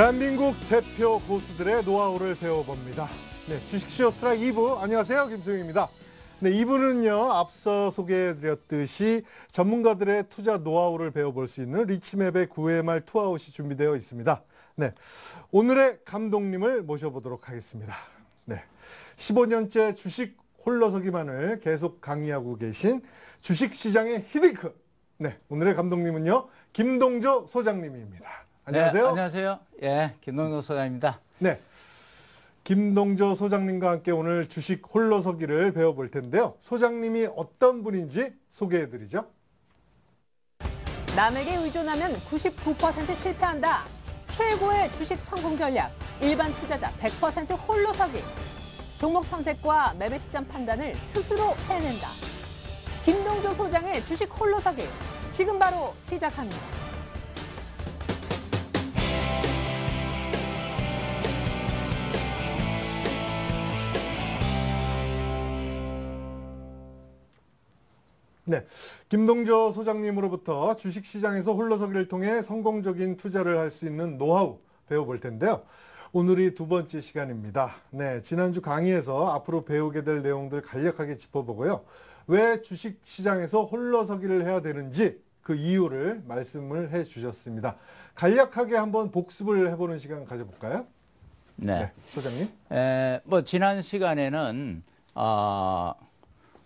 대한민국 대표 고수들의 노하우를 배워봅니다. 네, 주식쇼 스트라이 2부. 안녕하세요. 김수영입니다. 네, 2부는요, 앞서 소개해드렸듯이 전문가들의 투자 노하우를 배워볼 수 있는 리치맵의 9회말 투아웃이 준비되어 있습니다. 네, 오늘의 감독님을 모셔보도록 하겠습니다. 네, 15년째 주식 홀러서기만을 계속 강의하고 계신 주식시장의 히딩크. 네, 오늘의 감독님은요, 김동조 소장님입니다. 안녕하세요. 네, 안녕하세요. 예, 김동조 소장입니다. 네. 김동조 소장님과 함께 오늘 주식 홀로서기를 배워볼 텐데요. 소장님이 어떤 분인지 소개해드리죠. 남에게 의존하면 99% 실패한다. 최고의 주식 성공 전략, 일반 투자자 100% 홀로서기. 종목 선택과 매매 시점 판단을 스스로 해낸다. 김동조 소장의 주식 홀로서기, 지금 바로 시작합니다. 네. 김동조 소장님으로부터 주식시장에서 홀로서기를 통해 성공적인 투자를 할 수 있는 노하우 배워볼 텐데요. 오늘이 두 번째 시간입니다. 네. 지난주 강의에서 앞으로 배우게 될 내용들 간략하게 짚어보고요. 왜 주식시장에서 홀로서기를 해야 되는지 그 이유를 말씀을 해 주셨습니다. 간략하게 한번 복습을 해보는 시간 가져볼까요? 네. 네 소장님. 에, 뭐, 지난 시간에는, 어...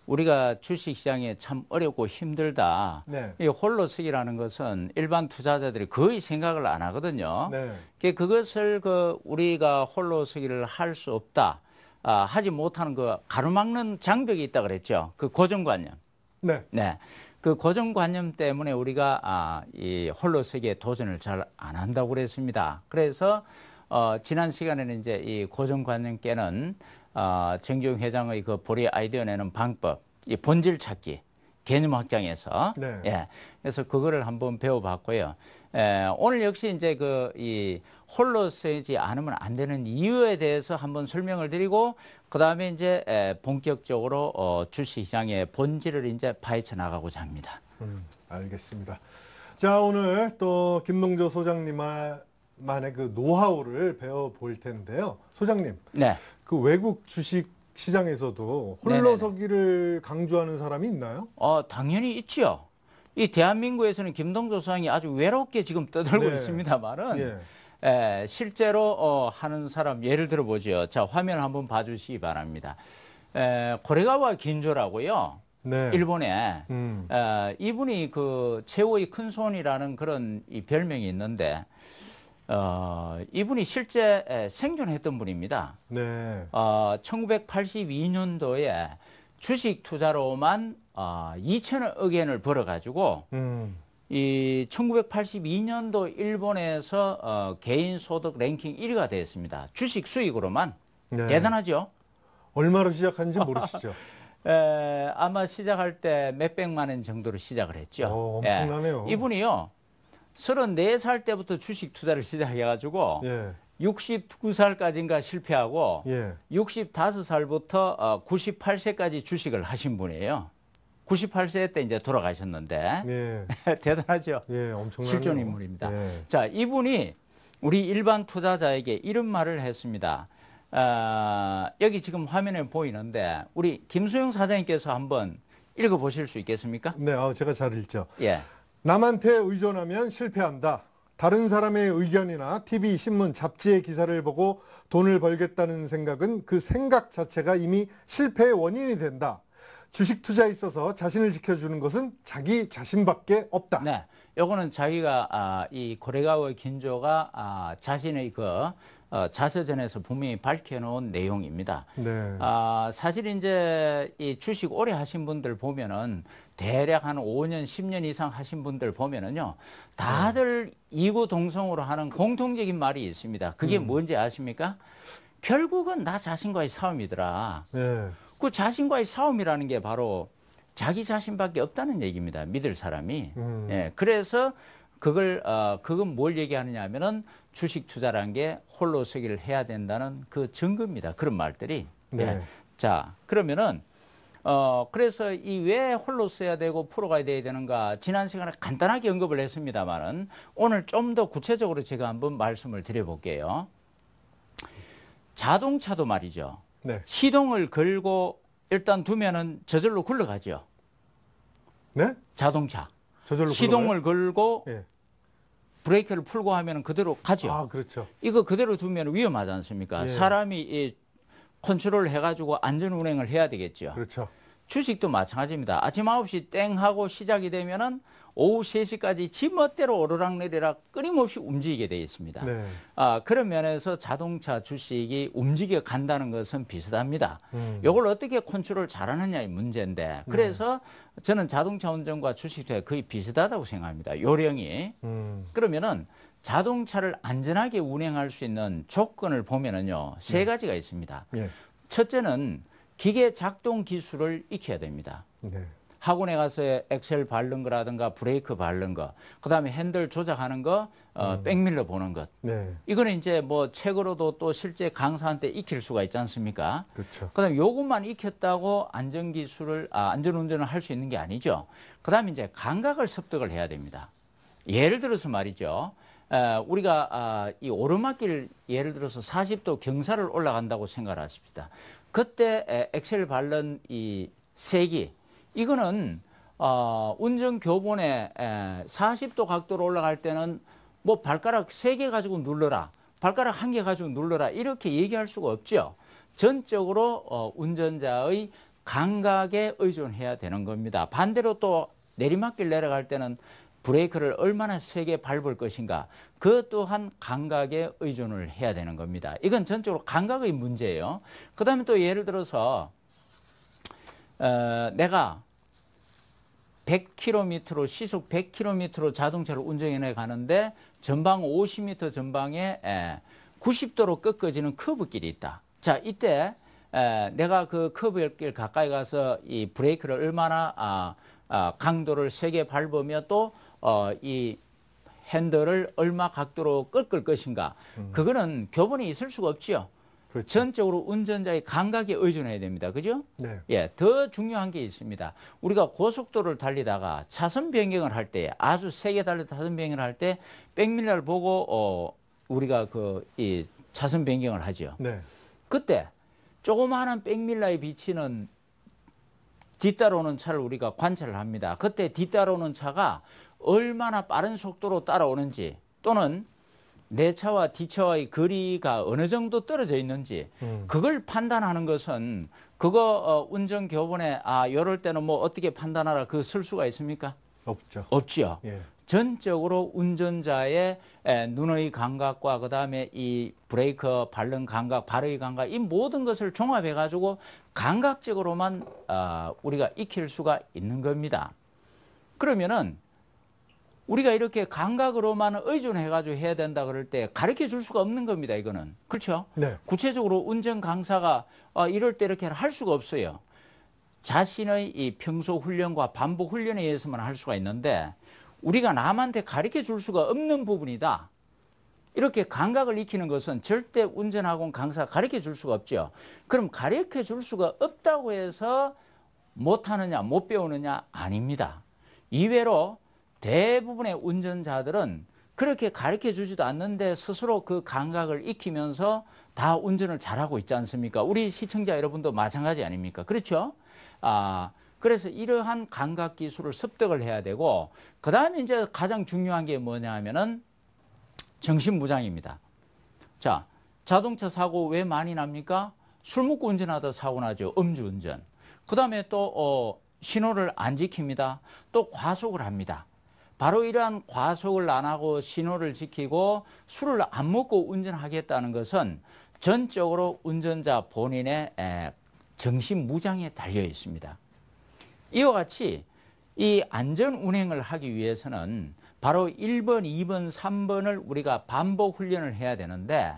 우리가 주식시장에참 어렵고 힘들다. 네. 이 홀로서기라는 것은 일반 투자자들이 거의 생각을 안 하거든요. 네. 그 그것을 그 우리가 홀로서기를 할 수 없다. 아, 하지 못하는 그 가로막는 장벽이 있다 그랬죠. 그 고정관념. 네. 네. 그 고정관념 때문에 우리가 아, 이 홀로서기에 도전을 잘 안 한다고 그랬습니다. 그래서 어, 지난 시간에는 이제 이 고정관념 깨는 아, 정경 회장의 그 보리 아이디어 내는 방법, 이 본질 찾기, 개념 확장에서 네. 예, 그래서 그거를 한번 배워봤고요. 예, 오늘 역시 이제 그 이 홀로 쓰이지 않으면 안 되는 이유에 대해서 한번 설명을 드리고 그 다음에 이제 예, 본격적으로 어, 주식시장의 본질을 이제 파헤쳐 나가고자 합니다. 음, 알겠습니다. 자 오늘 또 김동조 소장님만의 그 노하우를 배워볼 텐데요. 소장님. 네. 그 외국 주식 시장에서도 홀로서기를 강조하는 사람이 있나요? 어, 당연히 있지요. 이 대한민국에서는 김동조 수상이 아주 외롭게 지금 떠들고 네. 있습니다만은 예. 에, 실제로 어, 하는 사람 예를 들어보죠. 자 화면 한번 봐주시기 바랍니다. 에, 고레가와 긴조라고요. 네. 일본에 음. 에, 이분이 그 최후의 큰 손이라는 그런 이 별명이 있는데 어, 이분이 실제 생존했던 분입니다. 네. 어, 1982년도에 주식 투자로만 어, 2천억 엔을 벌어가지고 음. 이 1982년도 일본에서 어, 개인 소득 랭킹 1위가 되었습니다. 주식 수익으로만 네. 대단하죠. 얼마로 시작한지 모르시죠? 에, 아마 시작할 때 몇백만 원 정도로 시작을 했죠. 오, 어, 예. 엄청나네요. 예. 이분이요. 서른네 살 때부터 주식 투자를 시작해가지고 예. 69살까지인가 실패하고 예. 65살부터 98세까지 어, 주식을 하신 분이에요. 98세 때 이제 돌아가셨는데 예. 대단하죠. 예, 엄청난 실존 인물입니다. 예. 자, 이분이 우리 일반 투자자에게 이런 말을 했습니다. 어, 여기 지금 화면에 보이는데 우리 김수영 사장님께서 한번 읽어보실 수 있겠습니까? 네, 아, 제가 잘 읽죠. 예. 남한테 의존하면 실패한다. 다른 사람의 의견이나 TV, 신문, 잡지의 기사를 보고 돈을 벌겠다는 생각은 그 생각 자체가 이미 실패의 원인이 된다. 주식 투자에 있어서 자신을 지켜주는 것은 자기 자신밖에 없다. 네. 요거는 자기가 아, 이 고래가오의 긴조가 아, 자신의 그 어, 자서전에서 분명히 밝혀놓은 내용입니다. 네. 아, 사실 이제 이 주식 오래 하신 분들 보면은 대략 한 5년, 10년 이상 하신 분들 보면은요, 다들 이구 동성으로 하는 공통적인 말이 있습니다. 그게 음. 뭔지 아십니까? 결국은 나 자신과의 싸움이더라. 네. 그 자신과의 싸움이라는 게 바로 자기 자신밖에 없다는 얘기입니다. 믿을 사람이. 음. 예, 그래서 그걸 어, 그건 뭘 얘기하느냐면은 주식 투자라는 게 홀로 서기를 해야 된다는 그 증거입니다. 그런 말들이. 네. 네. 자, 그러면은 어 그래서 이 왜 홀로 써야 되고 풀어가 돼야 되는가 지난 시간에 간단하게 언급을 했습니다만은 오늘 좀 더 구체적으로 제가 한번 말씀을 드려볼게요. 자동차도 말이죠. 네. 시동을 걸고 일단 두면은 저절로 굴러가죠. 네? 자동차. 저절로 시동을 걸고 예. 브레이크를 풀고 하면 그대로 가죠. 아, 그렇죠. 이거 그대로 두면 위험하지 않습니까? 예. 사람이 이 컨트롤 해가지고 안전 운행을 해야 되겠죠. 그렇죠. 주식도 마찬가지입니다. 아침 9시 땡 하고 시작이 되면은 오후 3시까지 지멋대로 오르락내리락 끊임없이 움직이게 되어 있습니다. 네. 아, 그런 면에서 자동차 주식이 움직여 간다는 것은 비슷합니다. 음. 이걸 어떻게 컨트롤 잘하느냐의 문제인데 네. 그래서 네. 저는 자동차 운전과 주식 도 거의 비슷하다고 생각합니다. 요령이. 음. 그러면은 자동차를 안전하게 운행할 수 있는 조건을 보면은요 세 네. 가지가 있습니다. 네. 첫째는 기계 작동 기술을 익혀야 됩니다. 네. 학원에 가서 엑셀 바른 거라든가 브레이크 바른 거, 그 다음에 핸들 조작하는 거, 어, 음. 백밀러 보는 것. 네. 이거는 이제 뭐 책으로도 또 실제 강사한테 익힐 수가 있지 않습니까? 그렇그 다음에 요것만 익혔다고 안전기술을, 아, 안전운전을 할 수 있는 게 아니죠. 그 다음에 이제 감각을 습득을 해야 됩니다. 예를 들어서 말이죠. 에, 우리가 아, 이 오르막길 예를 들어서 40도 경사를 올라간다고 생각을 하십니다 그때 엑셀 발른 이 색이 이거는 어, 운전 교본에 40도 각도로 올라갈 때는 뭐 발가락 3개 가지고 눌러라. 발가락 1개 가지고 눌러라. 이렇게 얘기할 수가 없죠. 전적으로 어, 운전자의 감각에 의존해야 되는 겁니다. 반대로 또 내리막길 내려갈 때는 브레이크를 얼마나 세게 밟을 것인가 그 또한 감각에 의존을 해야 되는 겁니다. 이건 전적으로 감각의 문제예요. 그 다음에 또 예를 들어서 어, 내가 100km로 시속 100km로 자동차를 운전해 가는데 전방 50m 전방에 에, 90도로 꺾어지는 커브길이 있다. 자, 이때 에, 내가 그 커브길 가까이 가서 이 브레이크를 얼마나 아, 아, 강도를 세게 밟으며 또이 어, 핸들을 얼마 각도로 꺾을 것인가. 음. 그거는 교본이 있을 수가 없지요. 그렇죠. 전적으로 운전자의 감각에 의존해야 됩니다. 그죠? 네. 예, 더 중요한 게 있습니다. 우리가 고속도로를 달리다가 차선 변경을 할때 아주 세게 달리다 차선 변경을 할 때 백미러를 보고 어 우리가 그 이 차선 변경을 하죠. 네. 그때 조그마한 백밀라에 비치는 뒤따라오는 차를 우리가 관찰을 합니다. 그때 뒤따라오는 차가 얼마나 빠른 속도로 따라오는지 또는 내 차와 뒤차와의 네 거리가 어느 정도 떨어져 있는지 음. 그걸 판단하는 것은 그거 어, 운전 교본에 아 이럴 때는 뭐 어떻게 판단하라 그 쓸 수가 있습니까? 없죠. 없지요. 예. 전적으로 운전자의 눈의 감각과 그다음에 이 브레이크 발른 감각, 발의 감각 이 모든 것을 종합해 가지고 감각적으로만 아, 우리가 익힐 수가 있는 겁니다. 그러면은 우리가 이렇게 감각으로만 의존해가지고 해야 된다 그럴 때 가르쳐 줄 수가 없는 겁니다, 이거는. 그렇죠? 네. 구체적으로 운전 강사가 어, 이럴 때 이렇게 할 수가 없어요. 자신의 이 평소 훈련과 반복 훈련에 의해서만 할 수가 있는데 우리가 남한테 가르쳐 줄 수가 없는 부분이다. 이렇게 감각을 익히는 것은 절대 운전학원 강사가 가르쳐 줄 수가 없죠. 그럼 가르쳐 줄 수가 없다고 해서 못하느냐, 못 배우느냐? 아닙니다. 이외로 대부분의 운전자들은 그렇게 가르쳐 주지도 않는데 스스로 그 감각을 익히면서 다 운전을 잘하고 있지 않습니까? 우리 시청자 여러분도 마찬가지 아닙니까? 그렇죠? 아, 그래서 이러한 감각 기술을 습득을 해야 되고, 그 다음에 이제 가장 중요한 게 뭐냐 하면은 정신무장입니다. 자, 자동차 사고 왜 많이 납니까? 술 먹고 운전하다 사고 나죠. 음주운전. 그 다음에 또, 어, 신호를 안 지킵니다. 또 과속을 합니다. 바로 이러한 과속을 안 하고 신호를 지키고 술을 안 먹고 운전하겠다는 것은 전적으로 운전자 본인의 정신 무장에 달려 있습니다. 이와 같이 이 안전 운행을 하기 위해서는 바로 1번, 2번, 3번을 우리가 반복 훈련을 해야 되는데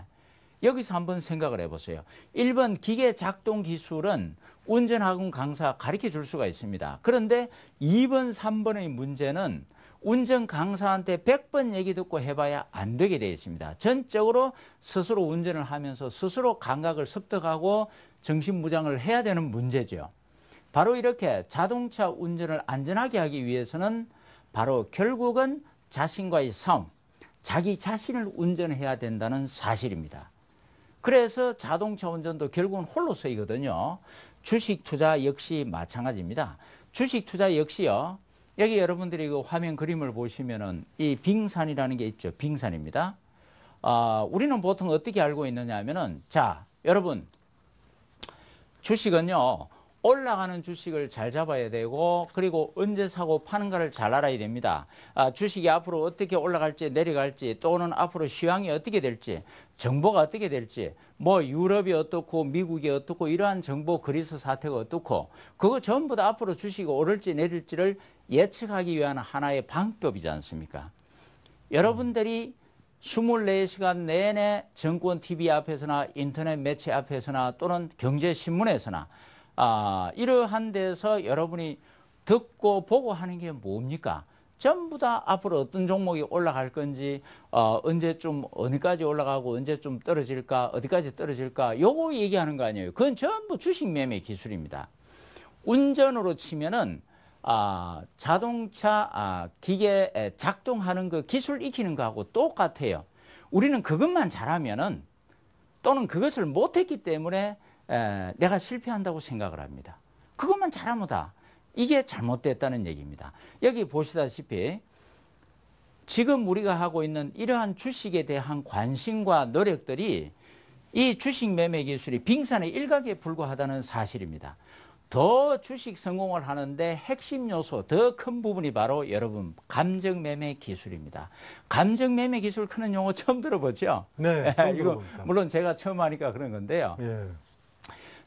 여기서 한번 생각을 해보세요. 1번 기계 작동 기술은 운전학원 강사 가르쳐 줄 수가 있습니다. 그런데 2번, 3번의 문제는 운전 강사한테 100번 얘기 듣고 해봐야 안 되게 되어 있습니다. 전적으로 스스로 운전을 하면서 스스로 감각을 습득하고 정신무장을 해야 되는 문제죠. 바로 이렇게 자동차 운전을 안전하게 하기 위해서는 바로 결국은 자신과의 싸움, 자기 자신을 운전해야 된다는 사실입니다. 그래서 자동차 운전도 결국은 홀로서이거든요. 주식 투자 역시 마찬가지입니다. 주식 투자 역시요. 여기 여러분들이 그 화면 그림을 보시면은 이 빙산이라는 게 있죠. 빙산입니다. 아, 우리는 보통 어떻게 알고 있느냐면은 자, 여러분 주식은요. 올라가는 주식을 잘 잡아야 되고 그리고 언제 사고 파는가를 잘 알아야 됩니다. 아, 주식이 앞으로 어떻게 올라갈지 내려갈지 또는 앞으로 시황이 어떻게 될지 정보가 어떻게 될지 뭐 유럽이 어떻고 미국이 어떻고 이러한 정보 그리스 사태가 어떻고 그거 전부 다 앞으로 주식이 오를지 내릴지를 예측하기 위한 하나의 방법이지 않습니까? 여러분들이 24시간 내내 정권 TV 앞에서나 인터넷 매체 앞에서나 또는 경제신문에서나 아, 이러한 데서 여러분이 듣고 보고 하는 게 뭡니까? 전부 다 앞으로 어떤 종목이 올라갈 건지 어, 언제쯤 어디까지 올라가고 언제쯤 떨어질까 어디까지 떨어질까 요거 얘기하는 거 아니에요. 그건 전부 주식 매매 기술입니다. 운전으로 치면은 아, 자동차 아, 기계 작동하는 그 기술 익히는 거하고 똑같아요. 우리는 그것만 잘하면은 또는 그것을 못했기 때문에 에, 내가 실패한다고 생각을 합니다. 그것만 잘하면 다 이게 잘못됐다는 얘기입니다. 여기 보시다시피 지금 우리가 하고 있는 이러한 주식에 대한 관심과 노력들이 이 주식 매매 기술이 빙산의 일각에 불과하다는 사실입니다. 더 주식 성공을 하는데 핵심 요소, 더 큰 부분이 바로 여러분 감정 매매 기술입니다. 감정 매매 기술 크는 용어 처음 들어보죠? 네. 처음 이거 물론 제가 처음 하니까 그런 건데요. 예.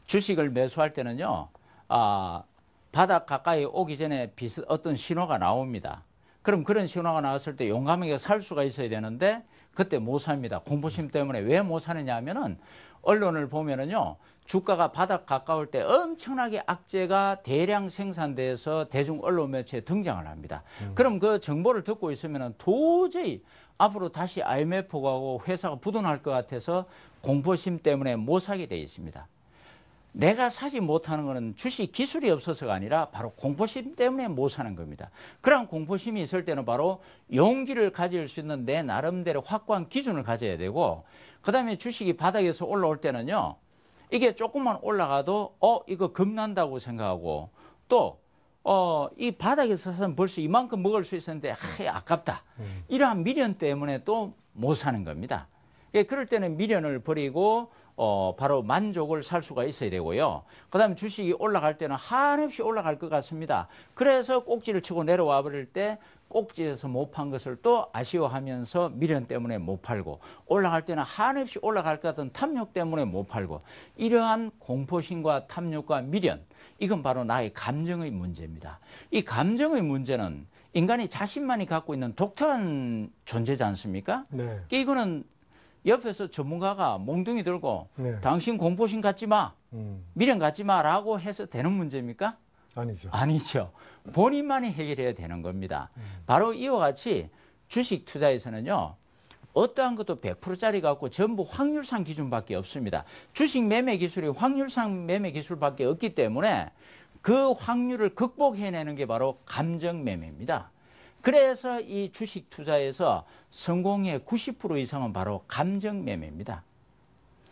주식을 매수할 때는요. 아, 바닥 가까이 오기 전에 비슷 어떤 신호가 나옵니다. 그럼 그런 신호가 나왔을 때 용감하게 살 수가 있어야 되는데 그때 못 삽니다. 공포심 때문에 왜 못 사느냐 하면은 언론을 보면은요 주가가 바닥 가까울 때 엄청나게 악재가 대량 생산돼서 대중 언론 매체에 등장을 합니다. 음. 그럼 그 정보를 듣고 있으면은 도저히 앞으로 다시 IMF 가고 회사가 부도날 것 같아서 공포심 때문에 못 사게 돼 있습니다. 내가 사지 못하는 것은 주식 기술이 없어서가 아니라 바로 공포심 때문에 못 사는 겁니다. 그런 공포심이 있을 때는 바로 용기를 가질 수 있는 내 나름대로 확고한 기준을 가져야 되고 그 다음에 주식이 바닥에서 올라올 때는요. 이게 조금만 올라가도 어 이거 겁난다고 생각하고 또 어, 이 바닥에서는 벌써 이만큼 먹을 수 있었는데 아, 아깝다. 음. 이러한 미련 때문에 또 못 사는 겁니다. 예, 그럴 때는 미련을 버리고 어, 바로 만족을 살 수가 있어야 되고요. 그 다음에 주식이 올라갈 때는 한없이 올라갈 것 같습니다. 그래서 꼭지를 치고 내려와 버릴 때 꼭지에서 못 판 것을 또 아쉬워하면서 미련 때문에 못 팔고 올라갈 때는 한없이 올라갈 것 같은 탐욕 때문에 못 팔고 이러한 공포심과 탐욕과 미련 이건 바로 나의 감정의 문제입니다. 이 감정의 문제는 인간이 자신만이 갖고 있는 독특한 존재지 않습니까? 네. 그러니까 이거는 옆에서 전문가가 몽둥이 들고 네. 당신 공포심 갖지 마, 음. 미련 갖지 마라고 해서 되는 문제입니까? 아니죠. 아니죠. 본인만이 해결해야 되는 겁니다. 음. 바로 이와 같이 주식 투자에서는요. 어떠한 것도 100%짜리 갖고 전부 확률상 기준밖에 없습니다. 주식 매매 기술이 확률상 매매 기술밖에 없기 때문에 그 확률을 극복해내는 게 바로 감정 매매입니다. 그래서 이 주식 투자에서 성공의 90% 이상은 바로 감정 매매입니다.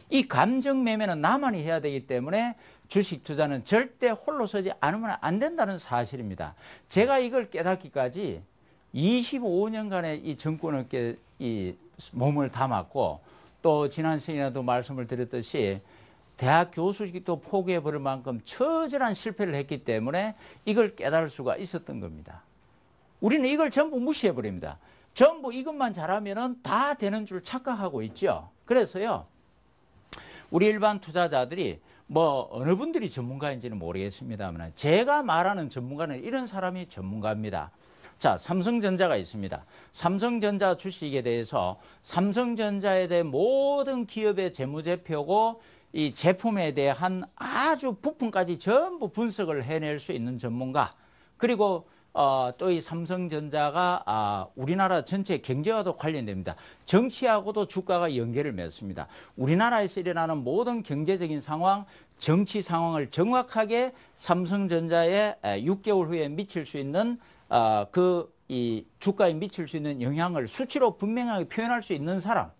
이 감정 매매는 나만이 해야 되기 때문에 주식 투자는 절대 홀로 서지 않으면 안 된다는 사실입니다. 제가 이걸 깨닫기까지 25년간의 이 정권업계 이 몸을 담았고 또 지난 시간에도 말씀을 드렸듯이 대학 교수직도 포기해버릴 만큼 처절한 실패를 했기 때문에 이걸 깨달을 수가 있었던 겁니다. 우리는 이걸 전부 무시해 버립니다. 전부 이것만 잘하면은 다 되는 줄 착각하고 있죠. 그래서요. 우리 일반 투자자들이 뭐 어느 분들이 전문가인지는 모르겠습니다만 제가 말하는 전문가는 이런 사람이 전문가입니다. 자, 삼성전자가 있습니다. 삼성전자 주식에 대해서 삼성전자에 대해 모든 기업의 재무제표고 이 제품에 대한 아주 부품까지 전부 분석을 해낼 수 있는 전문가. 그리고 어, 또 이 삼성전자가 아, 우리나라 전체 경제와도 관련됩니다. 정치하고도 주가가 연계를 맺습니다. 우리나라에서 일어나는 모든 경제적인 상황, 정치 상황을 정확하게 삼성전자에 6개월 후에 미칠 수 있는 아, 어, 그이 주가에 미칠 수 있는 영향을 수치로 분명하게 표현할 수 있는 사람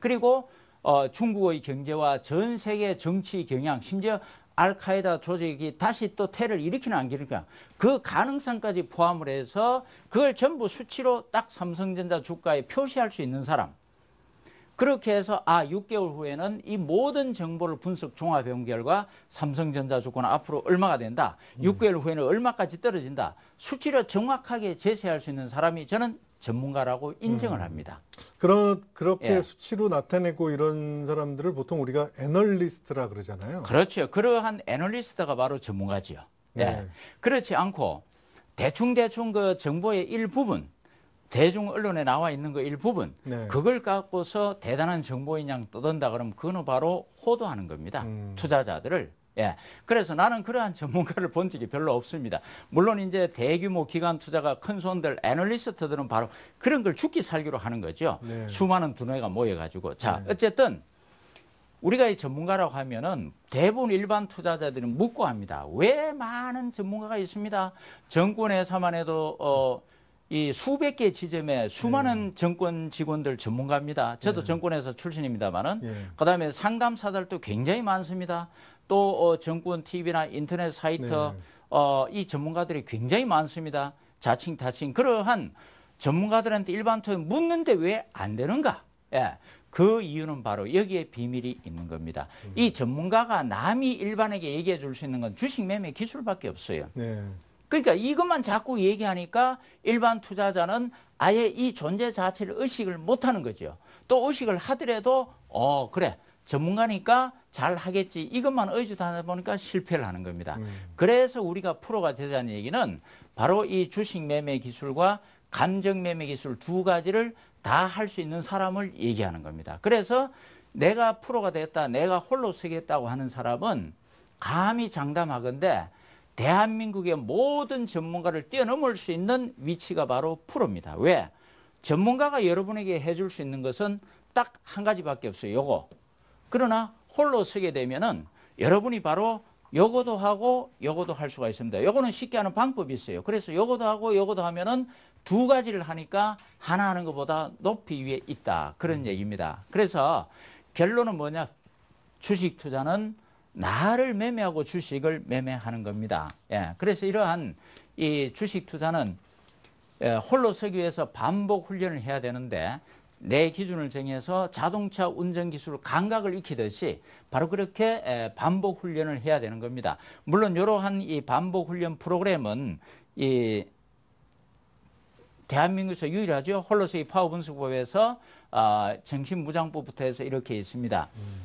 그리고 어, 중국의 경제와 전 세계 정치 경향, 심지어 알카에다 조직이 다시 또 테를 일으키는 안기니까 그 가능성까지 포함을 해서 그걸 전부 수치로 딱 삼성전자 주가에 표시할 수 있는 사람 그렇게 해서 아 6개월 후에는 이 모든 정보를 분석 종합해온 결과 삼성전자 주권 앞으로 얼마가 된다. 음. 6개월 후에는 얼마까지 떨어진다. 수치를 정확하게 제시할 수 있는 사람이 저는 전문가라고 인정을 음. 합니다. 그러, 그렇게 예. 수치로 나타내고 이런 사람들을 보통 우리가 애널리스트라 그러잖아요. 그렇죠. 그러한 애널리스트가 바로 전문가지요. 예. 네. 예. 그렇지 않고 대충대충 그 정보의 일부분, 대중 언론에 나와 있는 그 일부분, 네. 그걸 갖고서 대단한 정보인 양 떠든다 그러면 그거는 바로 호도하는 겁니다. 음. 투자자들을. 예. 그래서 나는 그러한 전문가를 본 적이 별로 없습니다. 물론 이제 대규모 기관 투자가 큰 손들 애널리스트들은 바로 그런 걸 죽기 살기로 하는 거죠. 네. 수많은 두뇌가 모여 가지고 자, 네. 어쨌든 우리가 이 전문가라고 하면은 대부분 일반 투자자들은 묻고 합니다. 왜 많은 전문가가 있습니다. 정권에서만 해도 어 이 수백 개 지점에 수많은 네. 정권 직원들 전문가입니다. 저도 네. 정권에서 출신입니다만은 네. 예. 그다음에 상담사들도 굉장히 많습니다. 또 어, 정권 TV나 인터넷 사이트 네. 어, 이 전문가들이 굉장히 많습니다. 자칭 타칭 그러한 전문가들한테 일반적으 묻는데 왜 안 되는가? 예. 그 이유는 바로 여기에 비밀이 있는 겁니다. 음. 이 전문가가 남이 일반에게 얘기해 줄 수 있는 건 주식 매매 기술밖에 없어요. 네. 그러니까 이것만 자꾸 얘기하니까 일반 투자자는 아예 이 존재 자체를 의식을 못 하는 거죠. 또 의식을 하더라도 어 그래 전문가니까 잘 하겠지 이것만 의지하다 보니까 실패를 하는 겁니다. 음. 그래서 우리가 프로가 되자는 얘기는 바로 이 주식 매매 기술과 감정 매매 기술 두 가지를 다 할 수 있는 사람을 얘기하는 겁니다. 그래서 내가 프로가 됐다, 내가 홀로 서겠다고 하는 사람은 감히 장담하건데 대한민국의 모든 전문가를 뛰어넘을 수 있는 위치가 바로 프로입니다. 왜? 전문가가 여러분에게 해줄 수 있는 것은 딱 한 가지밖에 없어요. 요거. 그러나 홀로 쓰게 되면은 여러분이 바로 요거도 하고 요거도 할 수가 있습니다. 요거는 쉽게 하는 방법이 있어요. 그래서 요거도 하고 요거도 하면은 두 가지를 하니까 하나 하는 것보다 높이 위에 있다. 그런 음. 얘기입니다. 그래서 결론은 뭐냐? 주식 투자는 나를 매매하고 주식을 매매하는 겁니다. 예. 그래서 이러한 이 주식 투자는 예, 홀로 서기 위해서 반복 훈련을 해야 되는데 내 기준을 정해서 자동차 운전 기술 감각을 익히듯이 바로 그렇게 반복 훈련을 해야 되는 겁니다. 물론 이러한 이 반복 훈련 프로그램은 이 대한민국에서 유일하죠. 홀로서의 파워분석법에서 아, 정신무장법부터 해서 이렇게 있습니다. 음.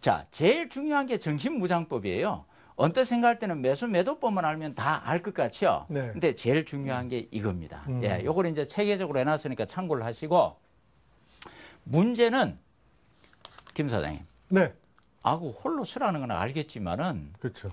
자, 제일 중요한 게 정신무장법이에요. 언뜻 생각할 때는 매수 매도법만 알면 다 알 것 같죠. 네. 근데 제일 중요한 게 이겁니다. 음. 예, 요걸 이제 체계적으로 해놨으니까 참고를 하시고 문제는 김 사장님. 네. 아고 홀로 쓰라는 건 알겠지만은 그렇죠.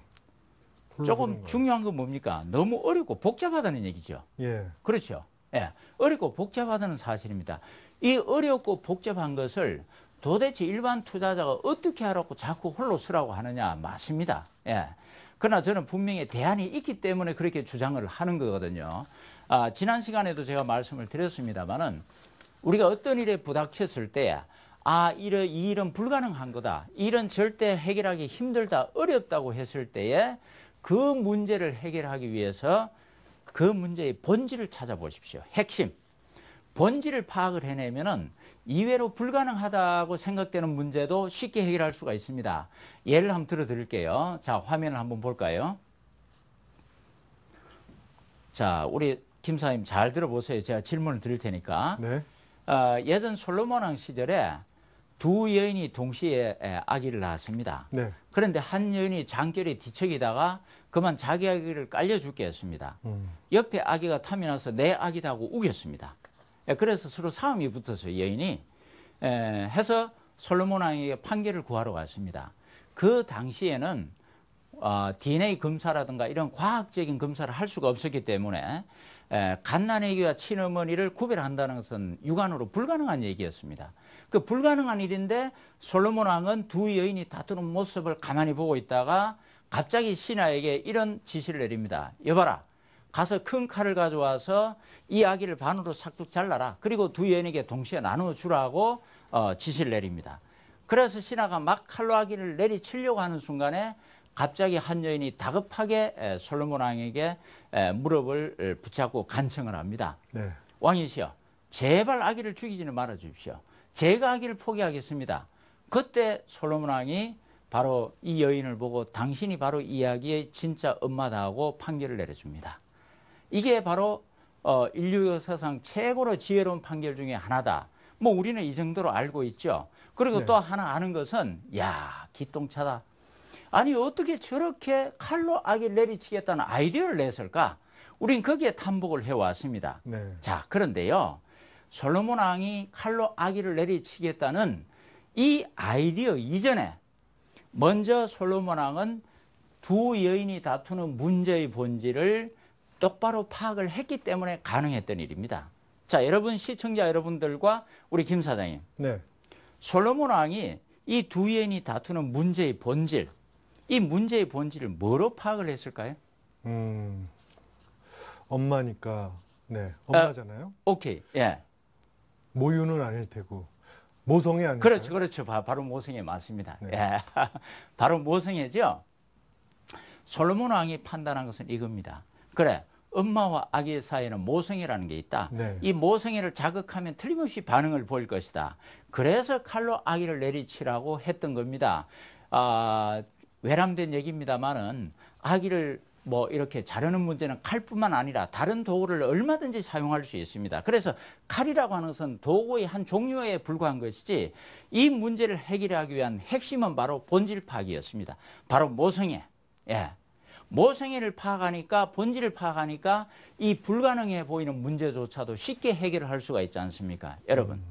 조금 중요한 건 뭡니까? 너무 어렵고 복잡하다는 얘기죠. 예. 그렇죠. 예. 어렵고 복잡하다는 사실입니다. 이 어렵고 복잡한 것을 도대체 일반 투자자가 어떻게 하라고 자꾸 홀로 쓰라고 하느냐 맞습니다. 예. 그러나 저는 분명히 대안이 있기 때문에 그렇게 주장을 하는 거거든요. 아, 지난 시간에도 제가 말씀을 드렸습니다만은 우리가 어떤 일에 부닥쳤을 때 아, 이런, 이 일은 불가능한 거다. 이런 절대 해결하기 힘들다, 어렵다고 했을 때에 그 문제를 해결하기 위해서 그 문제의 본질을 찾아보십시오. 핵심. 본질을 파악을 해내면은 이외로 불가능하다고 생각되는 문제도 쉽게 해결할 수가 있습니다. 예를 한번 들어 드릴게요. 자, 화면을 한번 볼까요? 자, 우리 김사님 잘 들어보세요. 제가 질문을 드릴 테니까. 네. 어, 예전 솔로몬 왕 시절에 두 여인이 동시에 아기를 낳았습니다. 네. 그런데 한 여인이 장결에 뒤척이다가 그만 자기 아기를 깔려 죽게 했습니다. 음. 옆에 아기가 탐이 나서 내 아기다고 우겼습니다. 예, 그래서 서로 싸움이 붙어서 여인이 해서 솔로몬 왕에게 판결을 구하러 갔습니다. 그 당시에는 DNA 어, 검사라든가 이런 과학적인 검사를 할 수가 없었기 때문에 갓난아기와 친어머니를 구별한다는 것은 육안으로 불가능한 얘기였습니다. 그 불가능한 일인데 솔로몬 왕은 두 여인이 다투는 모습을 가만히 보고 있다가 갑자기 신하에게 이런 지시를 내립니다. 여봐라. 가서 큰 칼을 가져와서 이 아기를 반으로 싹둑 잘라라. 그리고 두 여인에게 동시에 나누어 주라고 어, 지시를 내립니다. 그래서 신하가 막 칼로 아기를 내리치려고 하는 순간에 갑자기 한 여인이 다급하게 솔로몬 왕에게 무릎을 붙잡고 간청을 합니다. 네. 왕이시여, 제발 아기를 죽이지는 말아 주십시오. 제가 아기를 포기하겠습니다. 그때 솔로몬 왕이 바로 이 여인을 보고 당신이 바로 이야기의 진짜 엄마다 하고 판결을 내려줍니다. 이게 바로 어, 인류 사상 최고로 지혜로운 판결 중에 하나다. 뭐 우리는 이 정도로 알고 있죠. 그리고 네. 또 하나 아는 것은 야 기똥차다. 아니 어떻게 저렇게 칼로 악을 내리치겠다는 아이디어를 냈을까? 우린 거기에 탐복을 해왔습니다. 네. 자 그런데요. 솔로몬 왕이 칼로 아기를 내리치겠다는 이 아이디어 이전에 먼저 솔로몬 왕은 두 여인이 다투는 문제의 본질을 똑바로 파악을 했기 때문에 가능했던 일입니다. 자, 여러분 시청자 여러분들과 우리 김 사장님. 네. 솔로몬 왕이 이 두 여인이 다투는 문제의 본질 이 문제의 본질을 뭐로 파악을 했을까요? 음, 엄마니까 네 아, 엄마잖아요. 아, 오케이 예 모유는 아닐 테고 모성애 아니에요? 그렇죠 그렇죠 바, 로 모성애 맞습니다. 네. 예 바로 모성애죠. 솔로몬 왕이 판단한 것은 이겁니다. 그래 엄마와 아기 사이에는 모성애라는 게 있다. 네. 이 모성애를 자극하면 틀림없이 반응을 보일 것이다. 그래서 칼로 아기를 내리치라고 했던 겁니다. 아, 외람된 얘기입니다만은 아기를 뭐 이렇게 자르는 문제는 칼뿐만 아니라 다른 도구를 얼마든지 사용할 수 있습니다. 그래서 칼이라고 하는 것은 도구의 한 종류에 불과한 것이지 이 문제를 해결하기 위한 핵심은 바로 본질 파악이었습니다. 바로 모성애. 예. 모성애를 파악하니까 본질을 파악하니까 이 불가능해 보이는 문제조차도 쉽게 해결할 수가 있지 않습니까? 여러분.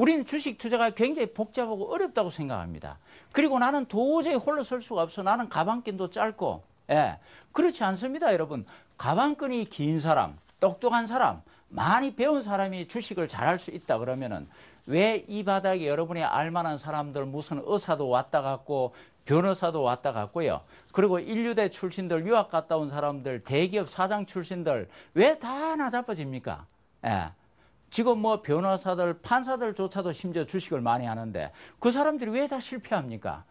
우리는 주식 투자가 굉장히 복잡하고 어렵다고 생각합니다. 그리고 나는 도저히 홀로 설 수가 없어. 나는 가방끈도 짧고. 예. 그렇지 않습니다, 여러분. 가방끈이 긴 사람, 똑똑한 사람, 많이 배운 사람이 주식을 잘할 수 있다 그러면은 왜 이 바닥에 여러분이 알만한 사람들 무슨 의사도 왔다 갔고 변호사도 왔다 갔고요. 그리고 인류대 출신들, 유학 갔다 온 사람들, 대기업 사장 출신들 왜 다 나자빠집니까? 예. 지금 뭐 변호사들, 판사들조차도 심지어 주식을 많이 하는데 그 사람들이 왜 다 실패합니까?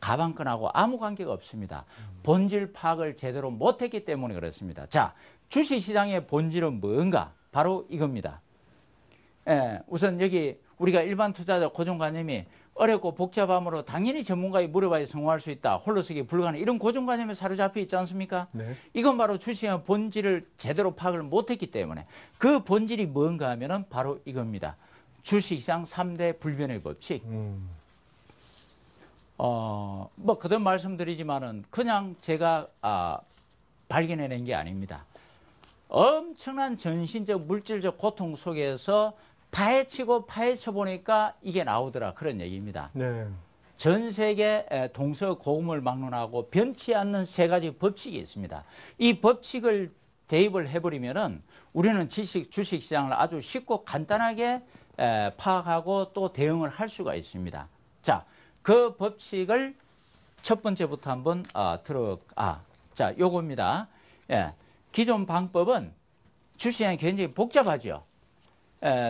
가방끈하고 아무 관계가 없습니다. 본질 파악을 제대로 못했기 때문에 그렇습니다. 자, 주식시장의 본질은 뭔가? 바로 이겁니다. 예, 우선 여기 우리가 일반 투자자 고정관념이 어렵고 복잡함으로 당연히 전문가에 물어봐야 성공할 수 있다. 홀로서기 불가능. 이런 고정관념에 사로잡혀 있지 않습니까? 네. 이건 바로 주식의 본질을 제대로 파악을 못했기 때문에 그 본질이 뭔가 하면은 바로 이겁니다. 주식상 3대 불변의 법칙. 음. 어, 뭐, 그든 말씀드리지만은 그냥 제가, 아, 발견해낸 게 아닙니다. 엄청난 전신적 물질적 고통 속에서 파헤치고 파헤쳐 보니까 이게 나오더라 그런 얘기입니다. 네. 전 세계 동서 고음을 막론하고 변치 않는 세 가지 법칙이 있습니다. 이 법칙을 대입을 해버리면은 우리는 지식 주식 시장을 아주 쉽고 간단하게 파악하고 또 대응을 할 수가 있습니다. 자, 그 법칙을 첫 번째부터 한번 아, 들어 아, 자, 요겁니다. 예. 기존 방법은 주식이 굉장히 복잡하죠.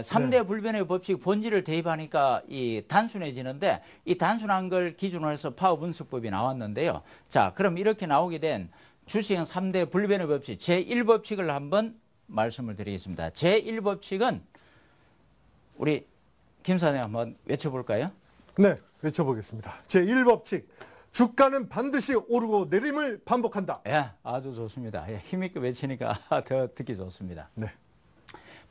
삼대 네. 불변의 법칙 본질을 대입하니까 이 단순해지는데 이 단순한 걸 기준으로 해서 파워 분석법이 나왔는데요. 자, 그럼 이렇게 나오게 된주식형 삼대 불변의 법칙 제일법칙을 한번 말씀을 드리겠습니다. 제일법칙은 우리 김 사장님 한번 외쳐볼까요? 네, 외쳐보겠습니다. 제1법칙. 주가는 반드시 오르고 내림을 반복한다. 예, 아주 좋습니다. 예, 힘있게 외치니까 더 듣기 좋습니다. 네.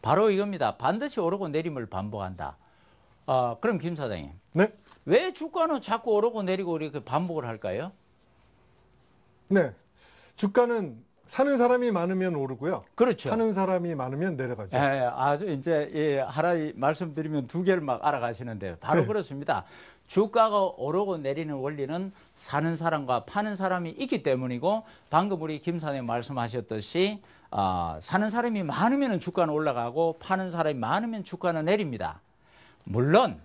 바로 이겁니다. 반드시 오르고 내림을 반복한다. 어, 그럼 김 사장님. 네? 왜 주가는 자꾸 오르고 내리고 이렇게 반복을 할까요? 네. 주가는 사는 사람이 많으면 오르고요. 그렇죠. 사는 사람이 많으면 내려가죠. 예, 예. 아주 이제 예, 하나 말씀드리면 두 개를 막 알아가시는데 바로 네. 그렇습니다. 주가가 오르고 내리는 원리는 사는 사람과 파는 사람이 있기 때문이고 방금 우리 김사님 말씀하셨듯이 어, 사는 사람이 많으면 주가는 올라가고 파는 사람이 많으면 주가는 내립니다. 물론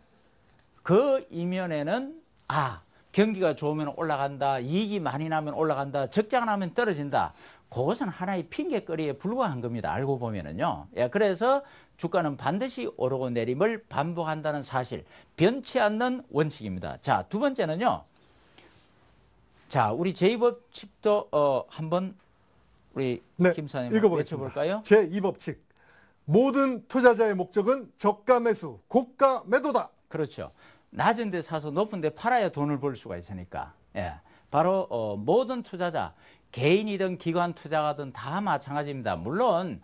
그 이면에는 아 경기가 좋으면 올라간다 이익이 많이 나면 올라간다 적자가 나면 떨어진다 그것은 하나의 핑계거리에 불과한 겁니다 알고 보면은요 예, 그래서 주가는 반드시 오르고 내림을 반복한다는 사실 변치 않는 원칙입니다 자두 번째는요 자 우리 제이법칙도 어, 한번 우리 네, 김사님 읽어보겠습니다. 제2 법칙. 모든 투자자의 목적은 저가 매수, 고가 매도다. 그렇죠. 낮은 데 사서 높은 데 팔아야 돈을 벌 수가 있으니까. 예. 바로 어, 모든 투자자, 개인이든 기관 투자가든 다 마찬가지입니다. 물론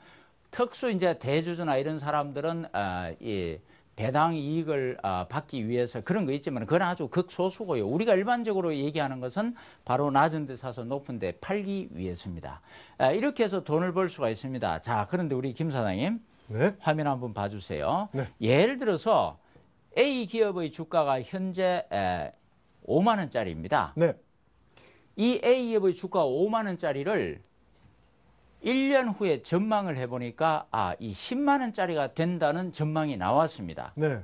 특수 이제 대주주나 이런 사람들은 아, 이 예, 배당 이익을 아, 받기 위해서 그런 거 있지만 그건 아주 극소수고요. 우리가 일반적으로 얘기하는 것은 바로 낮은 데 사서 높은 데 팔기 위해서입니다. 아, 이렇게 해서 돈을 벌 수가 있습니다. 자, 그런데 우리 김 사장님 네? 화면 한번 봐주세요. 네. 예를 들어서 A 기업의 주가가 현재 5만 원짜리입니다. 네. 이 A 기업의 주가 5만 원짜리를 1년 후에 전망을 해보니까 아, 이 10만 원짜리가 된다는 전망이 나왔습니다. 네.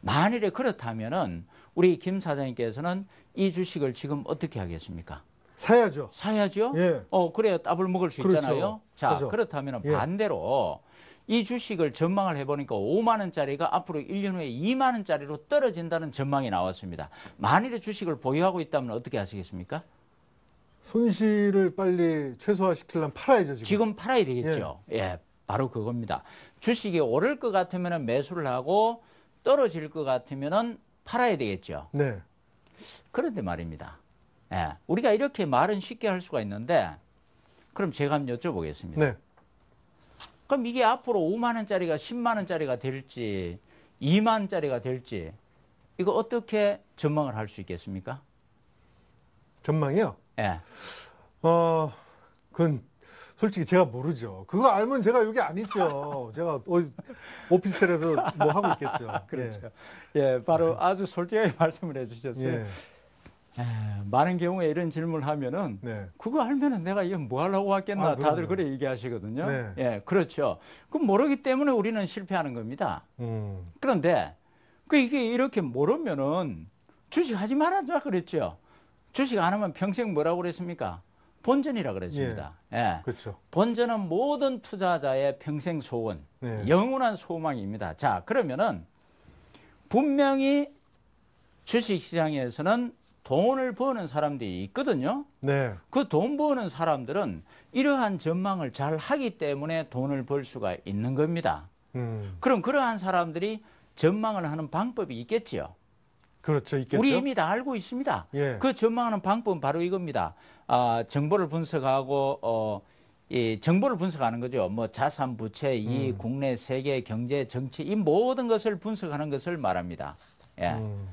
만일에 그렇다면은 우리 김 사장님께서는 이 주식을 지금 어떻게 하겠습니까? 사야죠. 사야죠? 예. 어, 그래야 답을 먹을 수 그렇죠. 있잖아요. 자, 그렇죠. 그렇다면 예. 반대로 이 주식을 전망을 해보니까 5만 원짜리가 앞으로 1년 후에 2만 원짜리로 떨어진다는 전망이 나왔습니다. 만일에 주식을 보유하고 있다면 어떻게 하시겠습니까? 손실을 빨리 최소화시키려면 팔아야죠, 지금. 지금 팔아야 되겠죠. 예. 예. 바로 그겁니다. 주식이 오를 것 같으면 매수를 하고 떨어질 것 같으면 팔아야 되겠죠. 네. 그런데 말입니다. 예. 우리가 이렇게 말은 쉽게 할 수가 있는데 그럼 제가 한번 여쭤보겠습니다. 네. 그럼 이게 앞으로 5만 원짜리가 10만 원짜리가 될지 2만 원짜리가 될지 이거 어떻게 전망을 할 수 있겠습니까? 전망이요? 예. 어, 그건 솔직히 제가 모르죠. 그거 알면 제가 여기 안 있죠. 제가 어, 오피스텔에서 뭐 하고 있겠죠. 그렇죠. 예. 예, 바로 아주 솔직하게 말씀을 해주셨어요. 예. 아, 많은 경우에 이런 질문을 하면은 네. 그거 알면은 내가 이거 뭐 하려고 아, 왔겠나 아, 다들 그래 얘기하시거든요. 네. 예, 그렇죠. 그 모르기 때문에 우리는 실패하는 겁니다. 음. 그런데 그 이게 이렇게 모르면은 주식하지 말아라 그랬죠. 주식 안 하면 평생 뭐라고 그랬습니까? 본전이라 그랬습니다. 예. 예. 그렇죠. 본전은 모든 투자자의 평생 소원, 예. 영원한 소망입니다. 자, 그러면은 분명히 주식 시장에서는 돈을 버는 사람들이 있거든요. 네. 그 돈 버는 사람들은 이러한 전망을 잘 하기 때문에 돈을 벌 수가 있는 겁니다. 음. 그럼 그러한 사람들이 전망을 하는 방법이 있겠지요. 그렇죠. 있겠죠. 우리 이미 다 알고 있습니다. 예. 그 전망하는 방법은 바로 이겁니다. 아, 정보를 분석하고 어, 이 정보를 분석하는 거죠. 뭐 자산, 부채, 이 음. 국내, 세계, 경제, 정치 이 모든 것을 분석하는 것을 말합니다. 예. 음.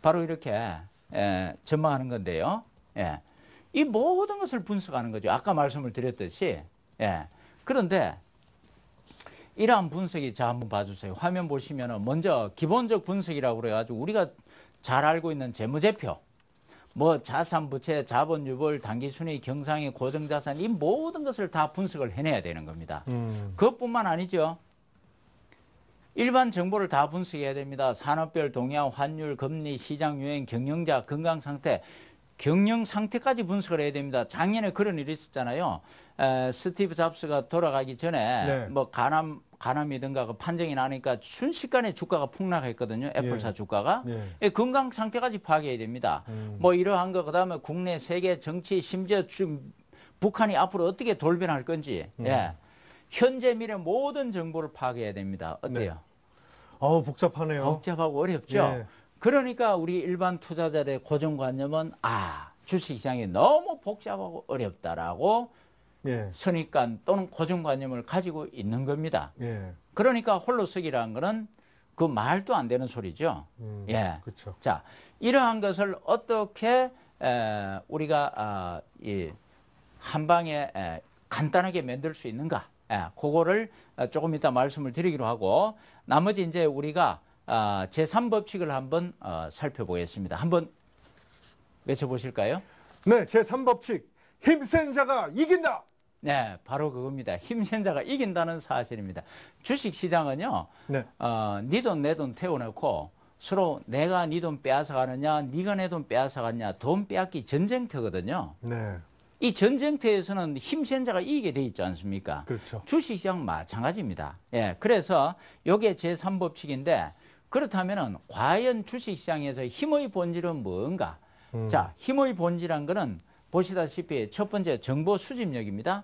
바로 이렇게 예, 전망하는 건데요. 예. 이 모든 것을 분석하는 거죠. 아까 말씀을 드렸듯이. 예. 그런데 이러한 분석이 자 한번 봐주세요. 화면 보시면은 먼저 기본적 분석이라고 그래가지고 우리가 잘 알고 있는 재무제표, 뭐 자산, 부채, 자본, 유보 단기순위, 경상위, 고정자산 이 모든 것을 다 분석을 해내야 되는 겁니다. 음. 그것뿐만 아니죠. 일반 정보를 다 분석해야 됩니다. 산업별 동향, 환율, 금리, 시장 유행, 경영자, 건강 상태, 경영 상태까지 분석을 해야 됩니다. 작년에 그런 일이 있었잖아요. 에, 스티브 잡스가 돌아가기 전에 네. 뭐 간암 가암이든가그 판정이 나니까 순식간에 주가가 폭락했거든요. 예. 애플사 예. 주가가. 예. 예 건강 상태까지 파괴됩니다. 음. 뭐 이러한 거 그다음에 국내 세계 정치 심지어 지금 북한이 앞으로 어떻게 돌변할 건지. 음. 예. 현재 미래 모든 정보를 파괴해야 됩니다. 어때요? 네. 어 복잡하네요. 복잡하고 어렵죠. 예. 그러니까 우리 일반 투자자들의 고정관념은 아, 주식시장이 너무 복잡하고 어렵다라고 예. 선입관 또는 고정관념을 가지고 있는 겁니다. 예. 그러니까 홀로서기라는 것은 그 말도 안 되는 소리죠. 음, 예. 그쵸. 자, 이러한 것을 어떻게 에, 우리가 아, 이 한방에 에, 간단하게 만들 수 있는가? 예, 그거를 어, 조금 이따 말씀을 드리기로 하고 나머지 이제 우리가 아, 제3법칙을 한번 어, 살펴보겠습니다. 한번 외쳐보실까요? 네, 제3법칙. 힘센 자가 이긴다! 네, 바로 그겁니다. 힘센 자가 이긴다는 사실입니다. 주식 시장은요, 네. 어, 니돈 네 내돈 태워놓고 서로 내가 니돈 네 빼앗아 가느냐, 니가 내 돈 빼앗아 가냐돈 빼앗기 전쟁터거든요. 네. 이 전쟁터에서는 힘센 자가 이기게 돼 있지 않습니까? 그렇죠. 주식시장 마찬가지입니다. 예, 그래서 요게 제3법칙인데 그렇다면은 과연 주식시장에서 힘의 본질은 뭔가? 음. 자, 힘의 본질한 이 거는 보시다시피 첫 번째 정보 수집력입니다.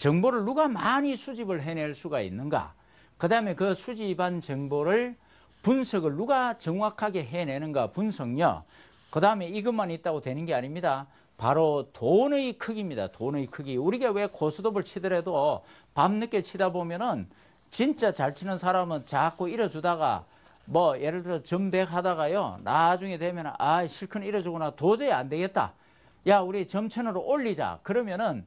정보를 누가 많이 수집을 해낼 수가 있는가 그 다음에 그 수집한 정보를 분석을 누가 정확하게 해내는가 분석요그 다음에 이것만 있다고 되는 게 아닙니다 바로 돈의 크기입니다 돈의 크기 우리가 왜 고스톱을 치더라도 밤늦게 치다 보면은 진짜 잘 치는 사람은 자꾸 잃어주다가 뭐 예를 들어 점백 하다가요 나중에 되면 아 실컷 잃어주거나 도저히 안 되겠다 야 우리 점천으로 올리자 그러면은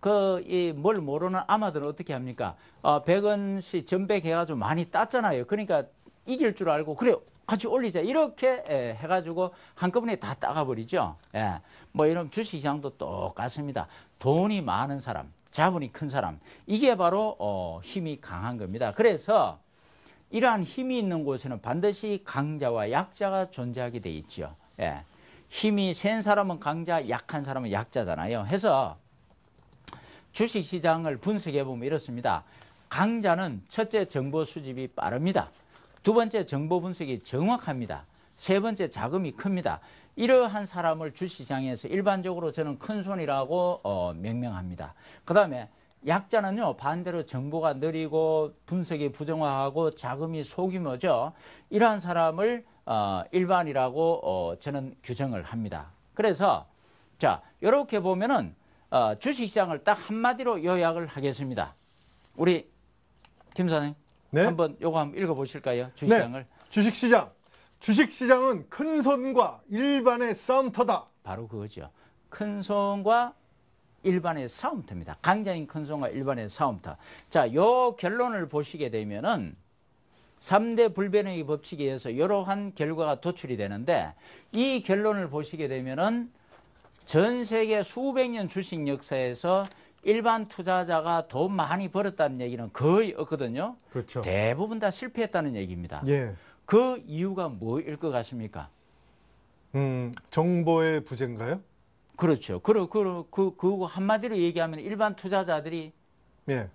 그이뭘 모르는 아마들은 어떻게 합니까? 어, 백은 씨 전백해가지고 많이 땄잖아요. 그러니까 이길 줄 알고 그래 같이 올리자 이렇게 예, 해가지고 한꺼번에 다 따가버리죠. 예. 뭐 이런 주식시장도 똑같습니다. 돈이 많은 사람, 자본이 큰 사람 이게 바로 어, 힘이 강한 겁니다. 그래서 이러한 힘이 있는 곳에는 반드시 강자와 약자가 존재하게 돼 있죠. 예. 힘이 센 사람은 강자, 약한 사람은 약자잖아요. 해서 주식시장을 분석해 보면 이렇습니다. 강자는 첫째 정보 수집이 빠릅니다. 두 번째 정보 분석이 정확합니다. 세 번째 자금이 큽니다. 이러한 사람을 주시장에서 일반적으로 저는 큰 손이라고 어, 명명합니다. 그 다음에 약자는요 반대로 정보가 느리고 분석이 부정확하고 자금이 소규모죠. 이러한 사람을 어, 일반이라고 어, 저는 규정을 합니다. 그래서 자 이렇게 보면은 어, 주식시장을 딱 한마디로 요약을 하겠습니다. 우리 김 사장님 네? 한번 요거 한번 읽어보실까요? 네. 주식시장을. 네. 주식시장. 주식시장은 큰 손과 일반의 싸움터다. 바로 그거죠. 큰 손과 일반의 싸움터입니다. 강자인 큰 손과 일반의 싸움터. 자, 요 결론을 보시게 되면은 3대 불변의 법칙에 의해서 이러한 결과가 도출이 되는데 이 결론을 보시게 되면은 전 세계 수백 년 주식 역사에서 일반 투자자가 돈 많이 벌었다는 얘기는 거의 없거든요. 그렇죠. 대부분 다 실패했다는 얘기입니다. 예. 그 이유가 뭐일 것 같습니까? 음, 정보의 부재인가요? 그렇죠. 그, 그, 그, 그, 한마디로 얘기하면 일반 투자자들이 예.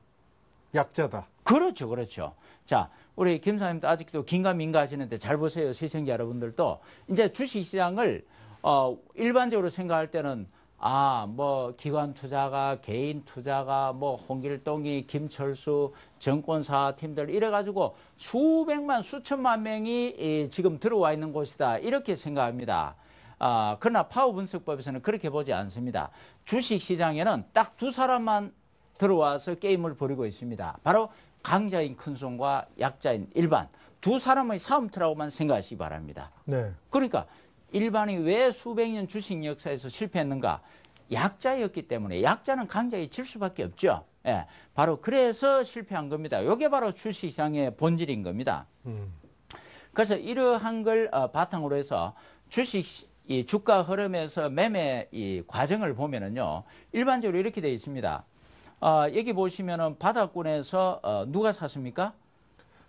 약자다. 그렇죠. 그렇죠. 자, 우리 김사님도 아직도 긴가민가 하시는데 잘 보세요. 시청자 여러분들도. 이제 주식시장을 어, 일반적으로 생각할 때는 아, 뭐 기관 투자가 개인 투자가 뭐 홍길동이 김철수 정권사 팀들 이래 가지고 수백만 수천만 명이 이, 지금 들어와 있는 곳이다. 이렇게 생각합니다. 아, 그러나 파워 분석법에서는 그렇게 보지 않습니다. 주식 시장에는 딱 두 사람만 들어와서 게임을 벌이고 있습니다. 바로 강자인 큰손과 약자인 일반 두 사람의 싸움트라고만 생각하시기 바랍니다. 네. 그러니까 일반이 왜 수백 년 주식 역사에서 실패했는가? 약자였기 때문에 약자는 강자에 질 수밖에 없죠. 예, 바로 그래서 실패한 겁니다. 이게 바로 주식시장의 본질인 겁니다. 음. 그래서 이러한 걸 어, 바탕으로 해서 주식 이 주가 흐름에서 매매 이 과정을 보면은요 일반적으로 이렇게 되어 있습니다. 어, 여기 보시면은 바닥권에서 어, 누가 샀습니까?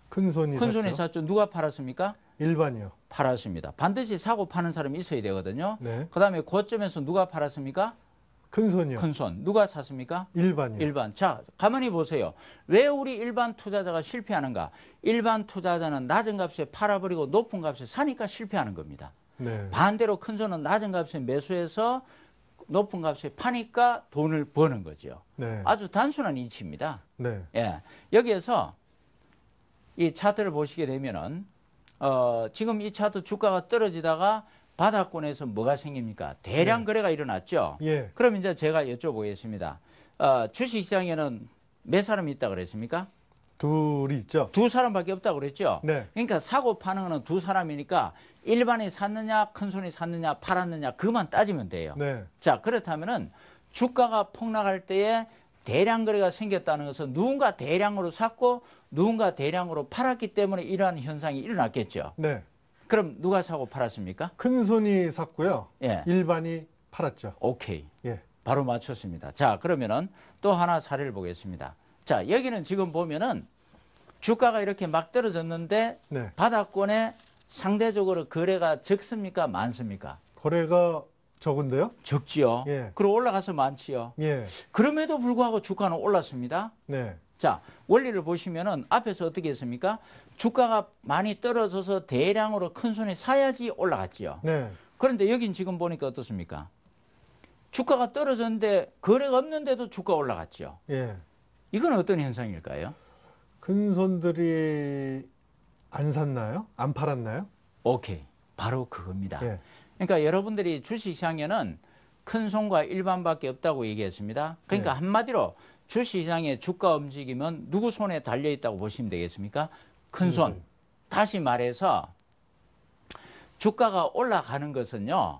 큰 손이 큰 손이 샀죠. 샀죠. 누가 팔았습니까? 일반이요. 팔았습니다. 반드시 사고 파는 사람이 있어야 되거든요. 네. 그다음에 고점에서 누가 팔았습니까? 큰손이요. 큰손. 누가 샀습니까? 일반이요. 일반. 자, 가만히 보세요. 왜 우리 일반 투자자가 실패하는가? 일반 투자자는 낮은 값에 팔아버리고 높은 값에 사니까 실패하는 겁니다. 네. 반대로 큰손은 낮은 값에 매수해서 높은 값에 파니까 돈을 버는 거죠. 네. 아주 단순한 이치입니다. 네. 예. 여기에서 이 차트를 보시게 되면은 어, 지금 이 차도 주가가 떨어지다가 바닥권에서 뭐가 생깁니까? 대량 예. 거래가 일어났죠. 예. 그럼 이제 제가 여쭤보겠습니다. 어, 주식시장에는 몇 사람이 있다 고 그랬습니까? 둘이 있죠. 두 사람밖에 없다고 그랬죠. 네. 그러니까 사고 파는 거는 두 사람이니까 일반이 샀느냐, 큰손이 샀느냐, 팔았느냐 그만 따지면 돼요. 네. 자 그렇다면은 주가가 폭락할 때에 대량 거래가 생겼다는 것은 누군가 대량으로 샀고 누군가 대량으로 팔았기 때문에 이러한 현상이 일어났겠죠. 네. 그럼 누가 사고 팔았습니까? 큰 손이 샀고요. 예. 일반이 팔았죠. 오케이. 예. 바로 맞췄습니다. 자, 그러면은 또 하나 사례를 보겠습니다. 자, 여기는 지금 보면은 주가가 이렇게 막 떨어졌는데 네. 바닥권에 상대적으로 거래가 적습니까? 많습니까? 거래가 적은데요? 적지요. 예. 그리고 올라가서 많지요. 예. 그럼에도 불구하고 주가는 올랐습니다. 네. 자, 원리를 보시면은 앞에서 어떻게 했습니까? 주가가 많이 떨어져서 대량으로 큰 손에 사야지 올라갔지요. 네. 그런데 여긴 지금 보니까 어떻습니까? 주가가 떨어졌는데 거래가 없는데도 주가 올라갔죠. 예. 이건 어떤 현상일까요? 큰 손들이 안 샀나요? 안 팔았나요? 오케이. 바로 그겁니다. 예. 그러니까 여러분들이 주식시장에는 큰 손과 일반밖에 없다고 얘기했습니다. 그러니까 네. 한마디로 주시장의 식 주가 움직임은 누구 손에 달려 있다고 보시면 되겠습니까? 큰 손. 네. 다시 말해서 주가가 올라가는 것은요.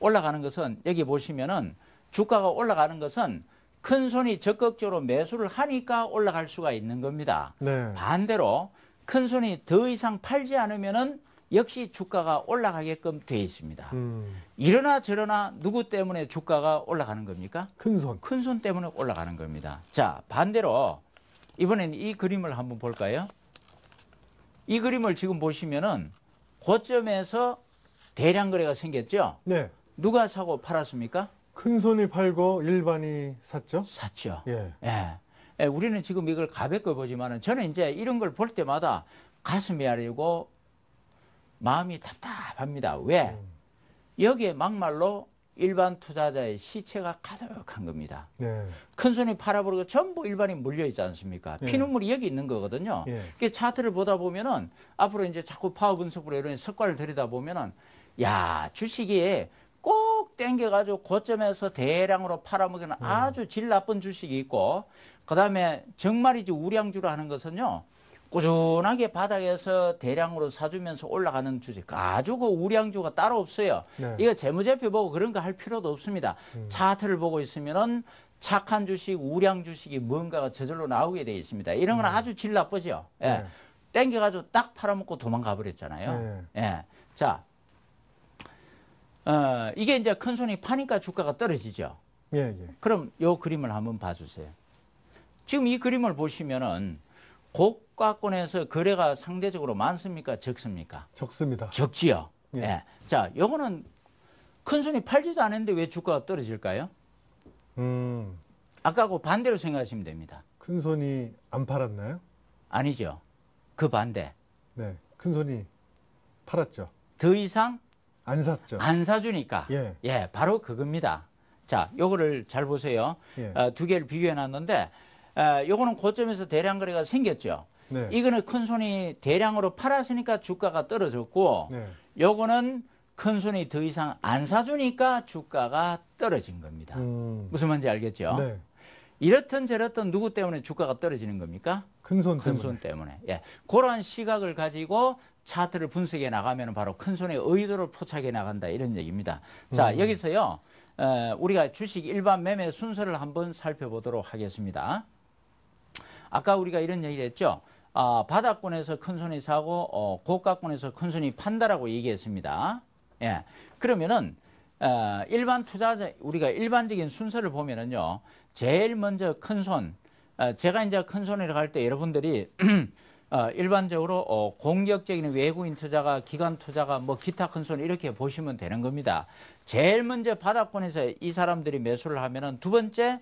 올라가는 것은 여기 보시면은 주가가 올라가는 것은 큰 손이 적극적으로 매수를 하니까 올라갈 수가 있는 겁니다. 네. 반대로 큰 손이 더 이상 팔지 않으면은 역시 주가가 올라가게끔 돼 있습니다. 음. 이러나 저러나 누구 때문에 주가가 올라가는 겁니까? 큰 손. 큰손 때문에 올라가는 겁니다. 자, 반대로 이번엔 이 그림을 한번 볼까요? 이 그림을 지금 보시면은 고점에서 대량 거래가 생겼죠? 네. 누가 사고 팔았습니까? 큰 손이 팔고 일반이 샀죠? 샀죠. 예. 예. 예 우리는 지금 이걸 가볍게 보지만은 저는 이제 이런 걸 볼 때마다 가슴이 아리고 마음이 답답합니다. 왜? 여기에 막말로 일반 투자자의 시체가 가득한 겁니다. 네. 큰 손이 팔아버리고 전부 일반인 물려 있지 않습니까? 예. 피눈물이 여기 있는 거거든요. 예. 그 차트를 보다 보면은 앞으로 이제 자꾸 파워 분석으로 이런 석과를 들이다 보면은 야 주식이 꼭 땡겨가지고 고점에서 대량으로 팔아먹는 이 예. 음. 아주 질 나쁜 주식이 있고 그다음에 정말이지 우량주로 하는 것은요 꾸준하게 바닥에서 대량으로 사주면서 올라가는 주식 아주 그 우량주가 따로 없어요. 네. 이거 재무제표 보고 그런 거 할 필요도 없습니다. 음. 차트를 보고 있으면은 착한 주식, 우량 주식이 뭔가가 저절로 나오게 되어 있습니다. 이런 건 음. 아주 질 나쁘죠. 예. 네. 땡겨가지고 딱 팔아먹고 도망가 버렸잖아요. 네. 예. 자, 어, 이게 이제 큰 손이 파니까 주가가 떨어지죠. 예, 예. 그럼 요 그림을 한번 봐주세요. 지금 이 그림을 보시면은 곡 국가권에서 거래가 상대적으로 많습니까? 적습니까? 적습니다. 적지요. 예. 예. 자, 요거는 큰 손이 팔지도 않았는데 왜 주가가 떨어질까요? 음. 아까고 반대로 생각하시면 됩니다. 큰 손이 안 팔았나요? 아니죠. 그 반대. 네. 큰 손이 팔았죠. 더 이상 안 샀죠. 안 사주니까. 예. 예 바로 그겁니다. 자, 요거를 잘 보세요. 예. 어, 두 개를 비교해 놨는데, 어, 요거는 고점에서 대량 거래가 생겼죠. 네. 이거는 큰손이 대량으로 팔았으니까 주가가 떨어졌고 네. 요거는 큰손이 더 이상 안 사주니까 주가가 떨어진 겁니다. 음. 무슨 말인지 알겠죠? 네. 이렇든 저렇든 누구 때문에 주가가 떨어지는 겁니까? 큰손 때문에. 큰손 때문에. 예. 그런 시각을 가지고 차트를 분석해 나가면 바로 큰손의 의도를 포착해 나간다 이런 얘기입니다. 자, 음. 여기서요. 어, 우리가 주식 일반 매매 순서를 한번 살펴보도록 하겠습니다. 아까 우리가 이런 얘기를 했죠. 아, 바닥권에서 큰손이 사고 어, 고가권에서 큰손이 판다라고 얘기했습니다. 예. 그러면은 어, 일반 투자자 우리가 일반적인 순서를 보면은요. 제일 먼저 큰손 어, 제가 이제 큰손이라고 할때 여러분들이 어, 일반적으로 어, 공격적인 외국인 투자가 기관 투자가 뭐 기타 큰손 이렇게 보시면 되는 겁니다. 제일 먼저 바닥권에서 이 사람들이 매수를 하면은 두 번째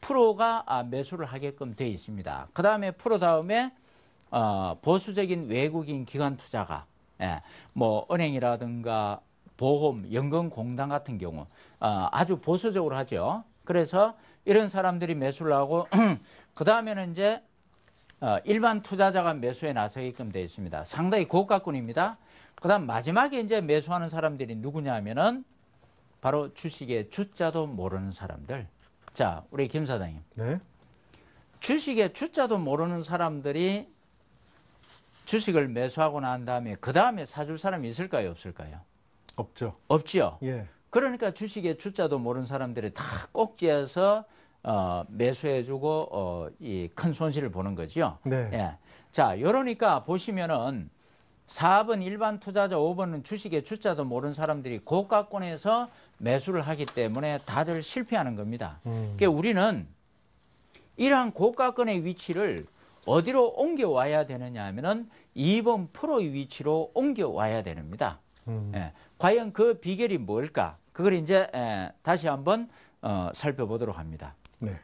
프로가 아, 매수를 하게끔 되어 있습니다. 그 다음에 프로 다음에 어, 보수적인 외국인 기관 투자가 예, 뭐 은행이라든가 보험, 연금공단 같은 경우 어, 아주 보수적으로 하죠. 그래서 이런 사람들이 매수를 하고 그 다음에는 이제 어, 일반 투자자가 매수에 나서게끔 되어 있습니다. 상당히 고가꾼입니다그 다음 마지막에 이제 매수하는 사람들이 누구냐면은 하 바로 주식의 주자도 모르는 사람들. 자, 우리 김 사장님. 네. 주식의 주자도 모르는 사람들이 주식을 매수하고 난 다음에 그 다음에 사줄 사람이 있을까요? 없을까요? 없죠. 없지요. 예. 그러니까 주식의 주자도 모르는 사람들이 다 꼭지에서 어, 매수해주고 어, 이 큰 손실을 보는 거지 네. 예. 자, 이러니까 보시면은 4번 일반 투자자, 5번은 주식의 주자도 모르는 사람들이 고가권에서 매수를 하기 때문에 다들 실패하는 겁니다. 음. 그러니까 우리는 이러한 고가권의 위치를 어디로 옮겨와야 되느냐 하면은 2번 프로의 위치로 옮겨와야 됩니다. 음. 예, 과연 그 비결이 뭘까? 그걸 이제 예, 다시 한번 어, 살펴보도록 합니다. 네.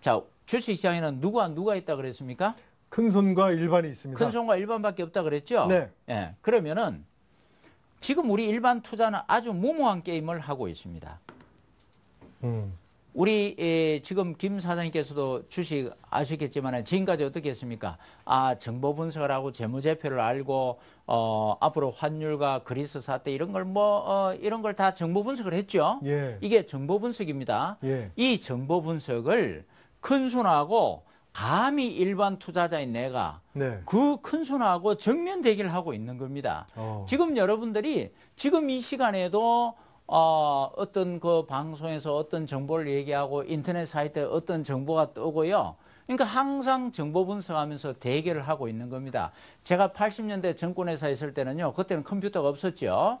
자, 주식시장에는 누구와 누가 있다 그랬습니까? 큰 손과 일반이 있습니다. 큰 손과 일반밖에 없다 그랬죠? 네. 예, 그러면은 지금 우리 일반 투자는 아주 무모한 게임을 하고 있습니다. 음. 우리 예, 지금 김 사장님께서도 주식 아시겠지만 지금까지 어떻게 했습니까? 아 정보 분석을 하고 재무제표를 알고 어, 앞으로 환율과 그리스 사태 이런 걸뭐 어, 이런 걸 다 정보 분석을 했죠. 예. 이게 정보 분석입니다. 예. 이 정보 분석을 큰 손하고 감히 일반 투자자인 내가 네. 그 큰손하고 정면 대결을 하고 있는 겁니다. 어. 지금 여러분들이 지금 이 시간에도 어, 어떤 그 방송에서 어떤 정보를 얘기하고 인터넷 사이트에 어떤 정보가 뜨고요. 그러니까 항상 정보 분석하면서 대결을 하고 있는 겁니다. 제가 80년대 정권회사 있을 때는요. 그때는 컴퓨터가 없었죠.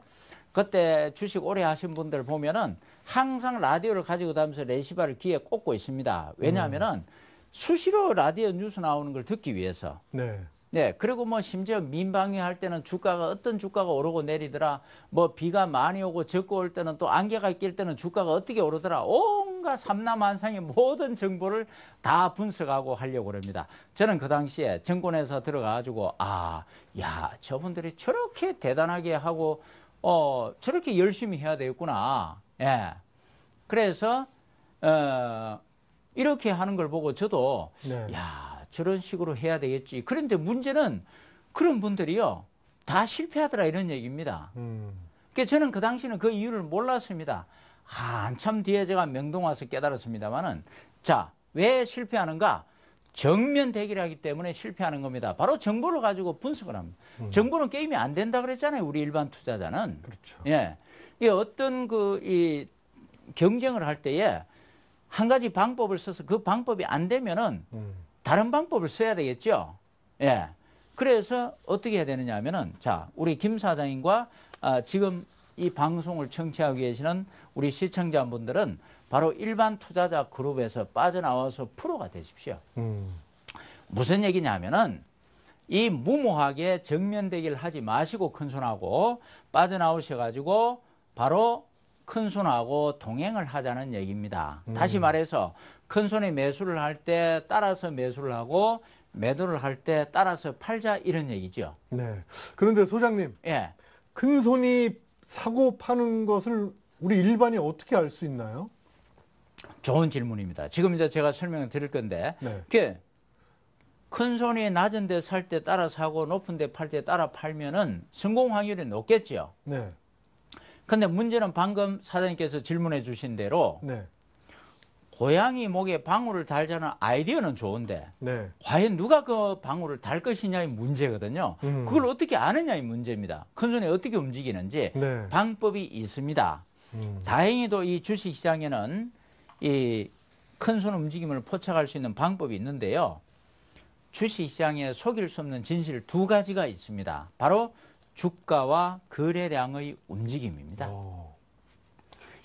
그때 주식 오래 하신 분들 보면은 항상 라디오를 가지고 다니면서 레시바를 귀에 꽂고 있습니다. 왜냐하면은 음. 수시로 라디오 뉴스 나오는 걸 듣기 위해서. 네. 네, 그리고 뭐 심지어 민방위 할 때는 주가가 어떤 주가가 오르고 내리더라. 뭐 비가 많이 오고 적고 올 때는 또 안개가 낄 때는 주가가 어떻게 오르더라. 온갖 삼남한상의 모든 정보를 다 분석하고 하려고 합니다. 저는 그 당시에 정권에서 들어가가지고 아, 야, 저분들이 저렇게 대단하게 하고 어, 저렇게 열심히 해야 되겠구나. 예. 그래서 어, 이렇게 하는 걸 보고 저도 네. 야. 저런 식으로 해야 되겠지. 그런데 문제는 그런 분들이요. 다 실패하더라 이런 얘기입니다. 음. 그 저는 그 당시는 그 이유를 몰랐습니다. 아, 한참 뒤에 제가 명동 와서 깨달았습니다만은 자, 왜 실패하는가? 정면 대결하기 때문에 실패하는 겁니다. 바로 정보를 가지고 분석을 합니다. 음. 정보는 게임이 안 된다 그랬잖아요. 우리 일반 투자자는. 그렇죠. 예. 그 이 어떤 그 이 경쟁을 할 때에 한 가지 방법을 써서 그 방법이 안 되면은 음. 다른 방법을 써야 되겠죠. 예. 그래서 어떻게 해야 되느냐 하면은 자, 우리 김 사장님과 아, 지금 이 방송을 청취하고 계시는 우리 시청자분들은 바로 일반 투자자 그룹에서 빠져나와서 프로가 되십시오. 음. 무슨 얘기냐 하면은 이 무모하게 정면 대결 하지 마시고 큰손하고 빠져나오셔 가지고 바로 큰손하고 동행을 하자는 얘기입니다. 음. 다시 말해서 큰 손에 매수를 할 때 따라서 매수를 하고 매도를 할 때 따라서 팔자 이런 얘기죠. 네. 그런데 소장님. 예. 큰 손이 사고 파는 것을 우리 일반이 어떻게 알 수 있나요? 좋은 질문입니다. 지금 이제 제가 설명을 드릴 건데. 네. 큰 손이 낮은 데 살 때 따라 사고 높은 데 팔 때 따라 팔면은 성공 확률이 높겠죠. 네. 근데 문제는 방금 사장님께서 질문해 주신 대로 네. 고양이 목에 방울을 달자는 아이디어는 좋은데 네. 과연 누가 그 방울을 달 것이냐의 문제거든요. 음. 그걸 어떻게 아느냐의 문제입니다. 큰 손에 어떻게 움직이는지 네. 방법이 있습니다. 음. 다행히도 이 주식시장에는 이큰손 움직임을 포착할 수 있는 방법이 있는데요. 주식시장에 속일 수 없는 진실 두 가지가 있습니다. 바로 주가와 거래량의 움직임입니다. 오.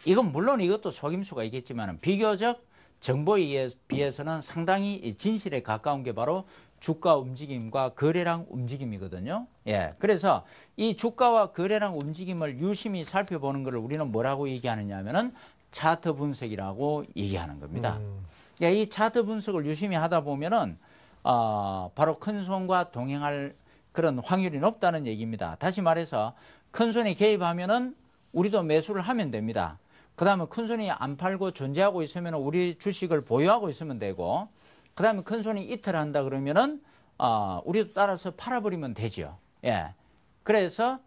이건 물론 이것도 속임수가 있겠지만 비교적 정보에 비해서는 상당히 진실에 가까운 게 바로 주가 움직임과 거래량 움직임이거든요. 예. 그래서 이 주가와 거래량 움직임을 유심히 살펴보는 것을 우리는 뭐라고 얘기하느냐 하면은 차트 분석이라고 얘기하는 겁니다. 음. 예, 이 차트 분석을 유심히 하다 보면은 어, 바로 큰 손과 동행할 그런 확률이 높다는 얘기입니다. 다시 말해서 큰 손이 개입하면은 우리도 매수를 하면 됩니다. 그 다음에 큰손이 안 팔고 존재하고 있으면 우리 주식을 보유하고 있으면 되고 그 다음에 큰손이 이틀 한다 그러면은 어, 우리도 따라서 팔아버리면 되죠. 예. 그래서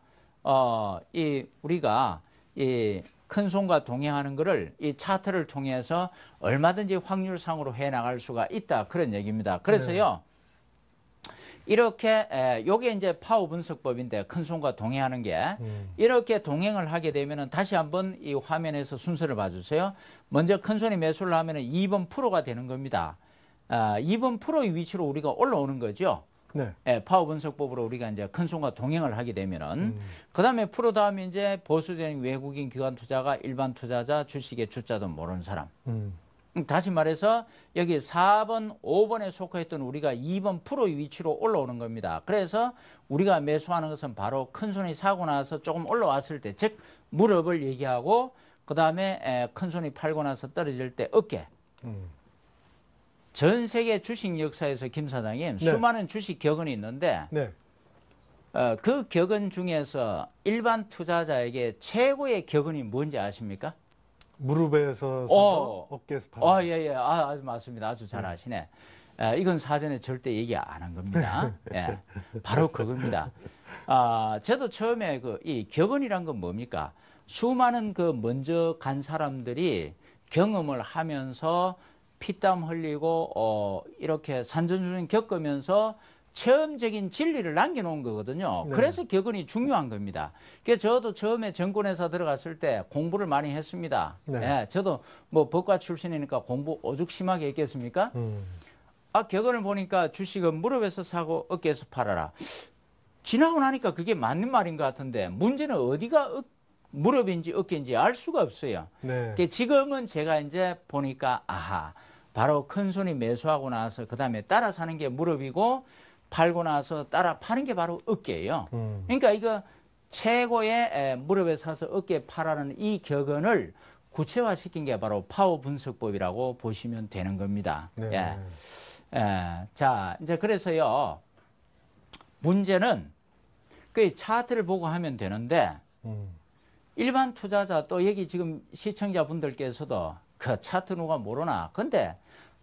어, 이 우리가 이 큰손과 동행하는 것을 이 차트를 통해서 얼마든지 확률상으로 해 나갈 수가 있다 그런 얘기입니다. 그래서요. 네. 이렇게 에, 요게 이제 파워 분석법인데 큰 손과 동행하는 게 음. 이렇게 동행을 하게 되면은 다시 한번 이 화면에서 순서를 봐주세요. 먼저 큰 손이 매수를 하면은 2번 프로가 되는 겁니다. 아, 2번 프로의 위치로 우리가 올라오는 거죠. 네. 예, 파워 분석법으로 우리가 이제 큰 손과 동행을 하게 되면은 음. 그다음에 프로 다음에 이제 보수적인 외국인 기관 투자가 일반 투자자 주식의 주자도 모르는 사람. 음. 음, 다시 말해서 여기 4번, 5번에 속했던 우리가 2번 프로의 위치로 올라오는 겁니다. 그래서 우리가 매수하는 것은 바로 큰 손이 사고 나서 조금 올라왔을 때, 즉 무릎을 얘기하고 그 다음에 큰 손이 팔고 나서 떨어질 때 어깨. 음. 전 세계 주식 역사에서 김 사장님 네. 수많은 주식 격은 있는데 네. 어, 그격은 중에서 일반 투자자에게 최고의 격은이 뭔지 아십니까? 무릎에서 어. 어깨에서 팔. 어, 아, 예, 예. 아, 맞습니다. 아주 잘 네. 아시네. 아, 이건 사전에 절대 얘기 안 한 겁니다. 네. 예. 바로 그겁니다. 아, 저도 처음에 그 이 격언이란 건 뭡니까? 수많은 그 먼저 간 사람들이 경험을 하면서 피땀 흘리고 어 이렇게 산전수전 겪으면서 체험적인 진리를 남겨놓은 거거든요. 네. 그래서 격언이 중요한 겁니다. 그 저도 처음에 정권에서 들어갔을 때 공부를 많이 했습니다. 네. 예, 저도 뭐 법과 출신이니까 공부 오죽 심하게 했겠습니까? 음. 아 격언을 보니까 주식은 무릎에서 사고 어깨에서 팔아라. 지나고 나니까 그게 맞는 말인 것 같은데 문제는 어디가 어, 무릎인지 어깨인지 알 수가 없어요. 네. 그러니까 지금은 제가 이제 보니까 아하 바로 큰 손이 매수하고 나서 그 다음에 따라 사는 게 무릎이고 팔고 나서 따라 파는 게 바로 어깨예요. 음. 그러니까 이거 최고의 무릎에 사서 어깨 파라는 이 격언을 구체화시킨 게 바로 파워 분석법이라고 보시면 되는 겁니다. 네. 예. 예. 자, 이제 그래서요. 문제는 그 차트를 보고 하면 되는데 음. 일반 투자자 또 여기 지금 시청자분들께서도 그 차트 누가 모르나. 근데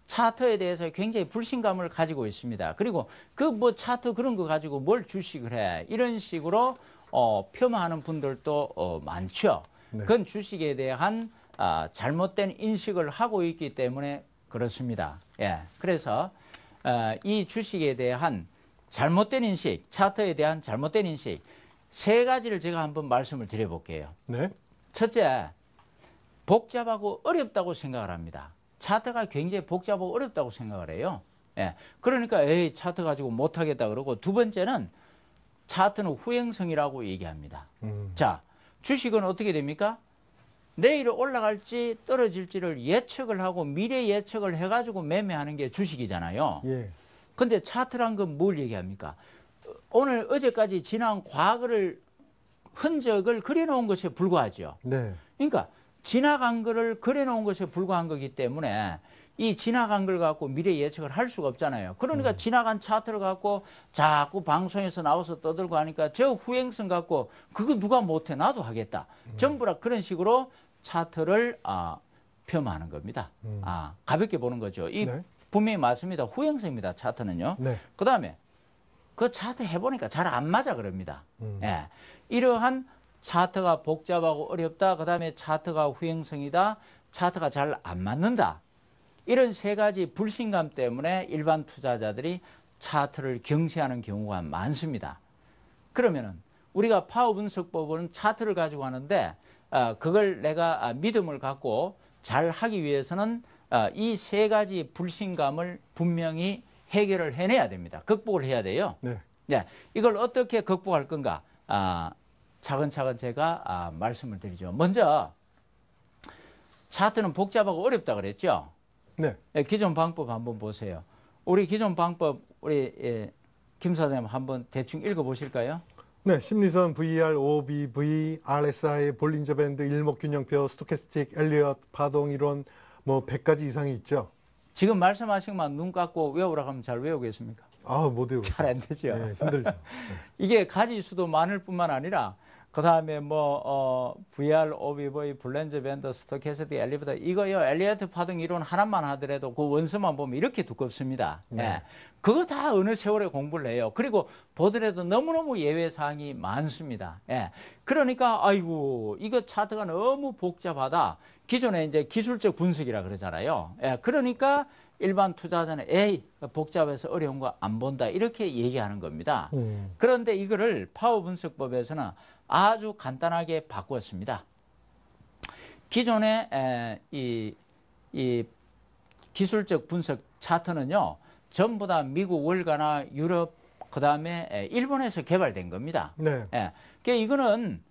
차트에 대해서 굉장히 불신감을 가지고 있습니다. 그리고 그 뭐 차트 그런 거 가지고 뭘 주식을 해 이런 식으로 어, 폄하하는 분들도 어, 많죠. 네. 그건 주식에 대한 아, 잘못된 인식을 하고 있기 때문에 그렇습니다. 예, 그래서 어, 이 주식에 대한 잘못된 인식, 차트에 대한 잘못된 인식 세 가지를 제가 한번 말씀을 드려볼게요. 네. 첫째, 복잡하고 어렵다고 생각을 합니다. 차트가 굉장히 복잡하고 어렵다고 생각을 해요. 예. 그러니까 에이 차트 가지고 못하겠다 그러고 두 번째는 차트는 후행성이라고 얘기합니다. 음. 자 주식은 어떻게 됩니까? 내일 올라갈지 떨어질지를 예측을 하고 미래 예측을 해가지고 매매하는 게 주식이잖아요. 예. 근데 차트란 건 뭘 얘기합니까? 오늘 어제까지 지난 과거를 흔적을 그려놓은 것에 불과하죠. 네. 그러니까 지나간 거를 그려놓은 것에 불과한 거기 때문에 이 지나간 걸 갖고 미래 예측을 할 수가 없잖아요. 그러니까 음. 지나간 차트를 갖고 자꾸 방송에서 나와서 떠들고 하니까 저 후행성 갖고 그거 누가 못해 나도 하겠다. 음. 전부 다 그런 식으로 차트를 아, 폄하하는 겁니다. 음. 아 가볍게 보는 거죠. 이 네. 분명히 맞습니다. 후행성입니다. 차트는요. 네. 그다음에 그 차트 해보니까 잘 안 맞아 그럽니다. 음. 예. 이러한 차트가 복잡하고 어렵다. 그 다음에 차트가 후행성이다. 차트가 잘 안 맞는다. 이런 세 가지 불신감 때문에 일반 투자자들이 차트를 경시하는 경우가 많습니다. 그러면은 우리가 파워 분석법은 차트를 가지고 하는데 어, 그걸 내가 아, 믿음을 갖고 잘 하기 위해서는 어, 이 세 가지 불신감을 분명히 해결을 해내야 됩니다. 극복을 해야 돼요. 네. 네. 이걸 어떻게 극복할 건가? 아, 차근차근 제가 아, 말씀을 드리죠. 먼저 차트는 복잡하고 어렵다 그랬죠? 네. 예, 기존 방법 한번 보세요. 우리 기존 방법 우리 예, 김 사장님 한번 대충 읽어 보실까요? 네, 심리선 VR, OBV, RSI, 볼린저 밴드, 일목균형표, 스토캐스틱, 엘리엇, 파동 이론 뭐 100가지 이상이 있죠. 지금 말씀하신 것만 눈 감고 외우라 하면 잘 외우겠습니까? 아, 못외우잘안 되죠. 네, 힘들죠. 네. 이게 가지 수도 많을 뿐만 아니라 그 다음에 뭐, 어, VR, 오비보이, 블렌즈 밴더 스토캐시티, 엘리베이터. 이거요, 엘리이터 파동 이론 하나만 하더라도 그 원서만 보면 이렇게 두껍습니다. 네. 예. 그거 다 어느 세월에 공부를 해요. 그리고 보더라도 너무너무 예외사항이 많습니다. 예. 그러니까, 아이고, 이거 차트가 너무 복잡하다. 기존에 이제 기술적 분석이라 그러잖아요. 예. 그러니까 일반 투자자는 에이 복잡해서 어려운 거 안 본다 이렇게 얘기하는 겁니다. 음. 그런데 이거를 파워 분석법에서는 아주 간단하게 바꾸었습니다. 기존의 이, 이 기술적 분석 차트는요. 전부 다 미국 월가나 유럽 그다음에 일본에서 개발된 겁니다. 네. 예. 그러니까 이거는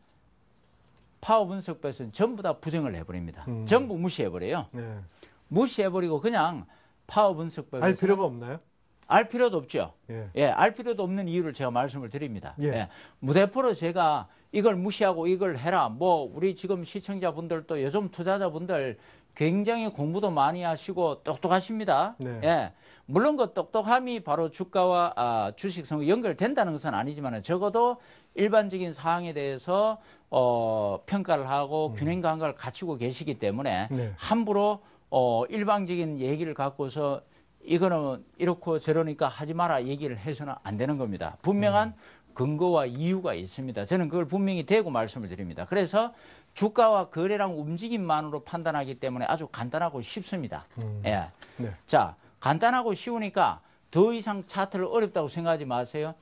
파워 분석법에 전부 다 부정을 해버립니다. 음. 전부 무시해버려요. 네. 무시해버리고 그냥 파워 분석법에알 필요가 없나요? 알 필요도 없죠. 예. 예. 알 필요도 없는 이유를 제가 말씀을 드립니다. 예. 예. 무대포로 제가 이걸 무시하고 이걸 해라. 뭐 우리 지금 시청자분들도 요즘 투자자분들 굉장히 공부도 많이 하시고 똑똑하십니다. 네. 예. 물론 그 똑똑함이 바로 주가와 아, 주식성 연결된다는 것은 아니지만 적어도 일반적인 사항에 대해서 어, 평가를 하고 음. 균형 감각을 갖추고 계시기 때문에 네. 함부로 어, 일방적인 얘기를 갖고서 이거는 이렇고 저러니까 하지 마라 얘기를 해서는 안 되는 겁니다. 분명한 음. 근거와 이유가 있습니다. 저는 그걸 분명히 대고 말씀을 드립니다. 그래서 주가와 거래량 움직임만으로 판단하기 때문에 아주 간단하고 쉽습니다. 음. 예. 네. 자, 간단하고 쉬우니까 더 이상 차트를 어렵다고 생각하지 마세요.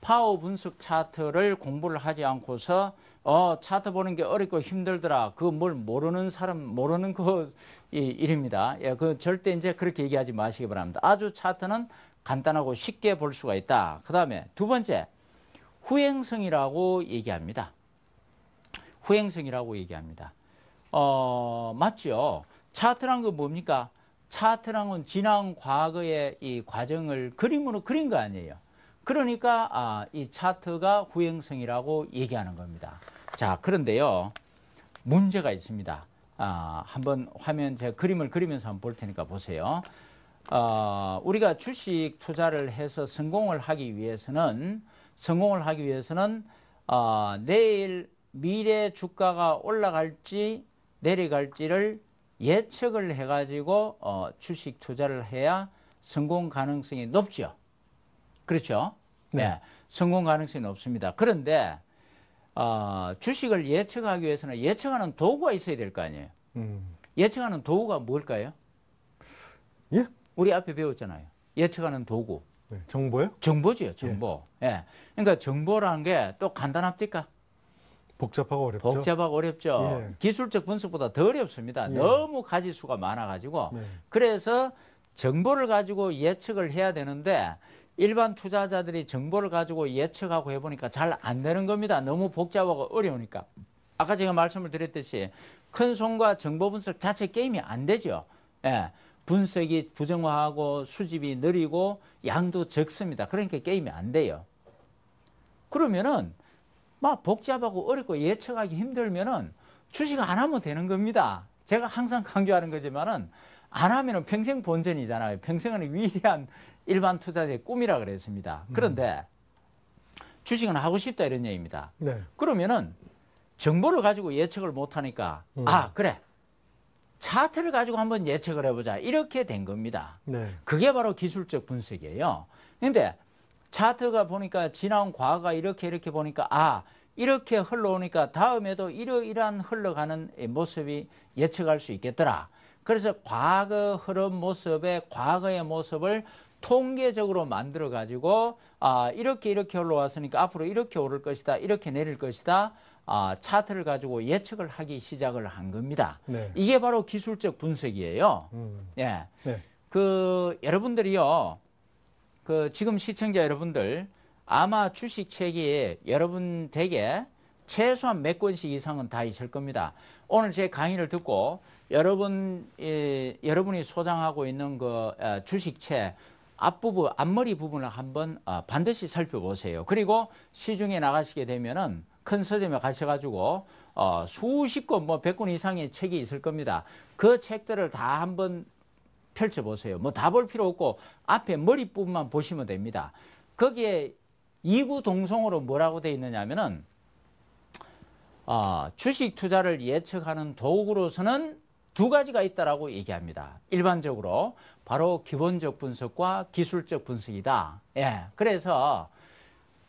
파워 분석 차트를 공부를 하지 않고서 어 차트 보는 게 어렵고 힘들더라. 그뭘 모르는 사람 모르는 그 일입니다. 예, 그 절대 이제 그렇게 얘기하지 마시기 바랍니다. 아주 차트는 간단하고 쉽게 볼 수가 있다. 그다음에 두 번째 후행성이라고 얘기합니다. 후행성이라고 얘기합니다. 어, 맞죠? 차트란 건 뭡니까? 차트란 건 지난 과거의 이 과정을 그림으로 그린 거 아니에요. 그러니까 아, 이 차트가 후행성이라고 얘기하는 겁니다. 자, 그런데요. 문제가 있습니다. 아, 한번 화면 제가 그림을 그리면서 한번 볼 테니까 보세요. 어, 우리가 주식 투자를 해서 성공을 하기 위해서는 성공을 하기 위해서는 어, 내일 미래 주가가 올라갈지 내려갈지를 예측을 해가지고 어, 주식 투자를 해야 성공 가능성이 높죠. 그렇죠? 네. 네. 성공 가능성이 높습니다. 그런데 어, 주식을 예측하기 위해서는 예측하는 도구가 있어야 될 거 아니에요. 음. 예측하는 도구가 뭘까요? 예? 우리 앞에 배웠잖아요. 예측하는 도구. 네, 정보요? 정보지요, 예. 정보. 예. 예. 그러니까 정보라는 게 또 간단합니까? 복잡하고 어렵죠. 복잡하고 어렵죠. 예. 기술적 분석보다 더 어렵습니다. 예. 너무 가지수가 많아가지고. 예. 그래서 정보를 가지고 예측을 해야 되는데 일반 투자자들이 정보를 가지고 예측하고 해보니까 잘 안 되는 겁니다. 너무 복잡하고 어려우니까. 아까 제가 말씀을 드렸듯이 큰 손과 정보 분석 자체 게임이 안 되죠. 예. 분석이 부정화하고 수집이 느리고 양도 적습니다. 그러니까 게임이 안 돼요. 그러면은 막 복잡하고 어렵고 예측하기 힘들면은 주식 안 하면 되는 겁니다. 제가 항상 강조하는 거지만은 안 하면은 평생 본전이잖아요. 평생은 위대한 일반 투자자의 꿈이라 그랬습니다. 음. 그런데 주식은 하고 싶다 이런 얘기입니다. 네. 그러면은 정보를 가지고 예측을 못 하니까 음. 아 그래 차트를 가지고 한번 예측을 해보자 이렇게 된 겁니다. 네. 그게 바로 기술적 분석이에요. 근데 차트가 보니까 지난 과거가 이렇게 이렇게 보니까 아 이렇게 흘러오니까 다음에도 이러이러한 흘러가는 모습이 예측할 수 있겠더라. 그래서 과거 흐름 모습의 과거의 모습을 통계적으로 만들어 가지고 아 이렇게 이렇게 올라왔으니까 앞으로 이렇게 오를 것이다 이렇게 내릴 것이다 아, 차트를 가지고 예측을 하기 시작을 한 겁니다. 네. 이게 바로 기술적 분석이에요. 음. 예. 네. 그 여러분들이요. 그 지금 시청자 여러분들 아마 주식 책이 여러분 댁에 최소한 몇 권씩 이상은 다 있을 겁니다. 오늘 제 강의를 듣고 여러분 예, 여러분이 소장하고 있는 그 아, 주식 책 앞부분 앞머리 부분을 한번 아, 반드시 살펴보세요. 그리고 시중에 나가시게 되면은 큰 서점에 가셔가지고 어, 수십 권, 뭐1권 이상의 책이 있을 겁니다. 그 책들을 다 한번 펼쳐보세요. 뭐 다 볼 필요 없고 앞에 머리부분만 보시면 됩니다. 거기에 이구 동성으로 뭐라고 되어 있느냐면은 하 어, 주식 투자를 예측하는 도구로서는 두 가지가 있다라고 얘기합니다. 일반적으로 바로 기본적 분석과 기술적 분석이다. 예. 그래서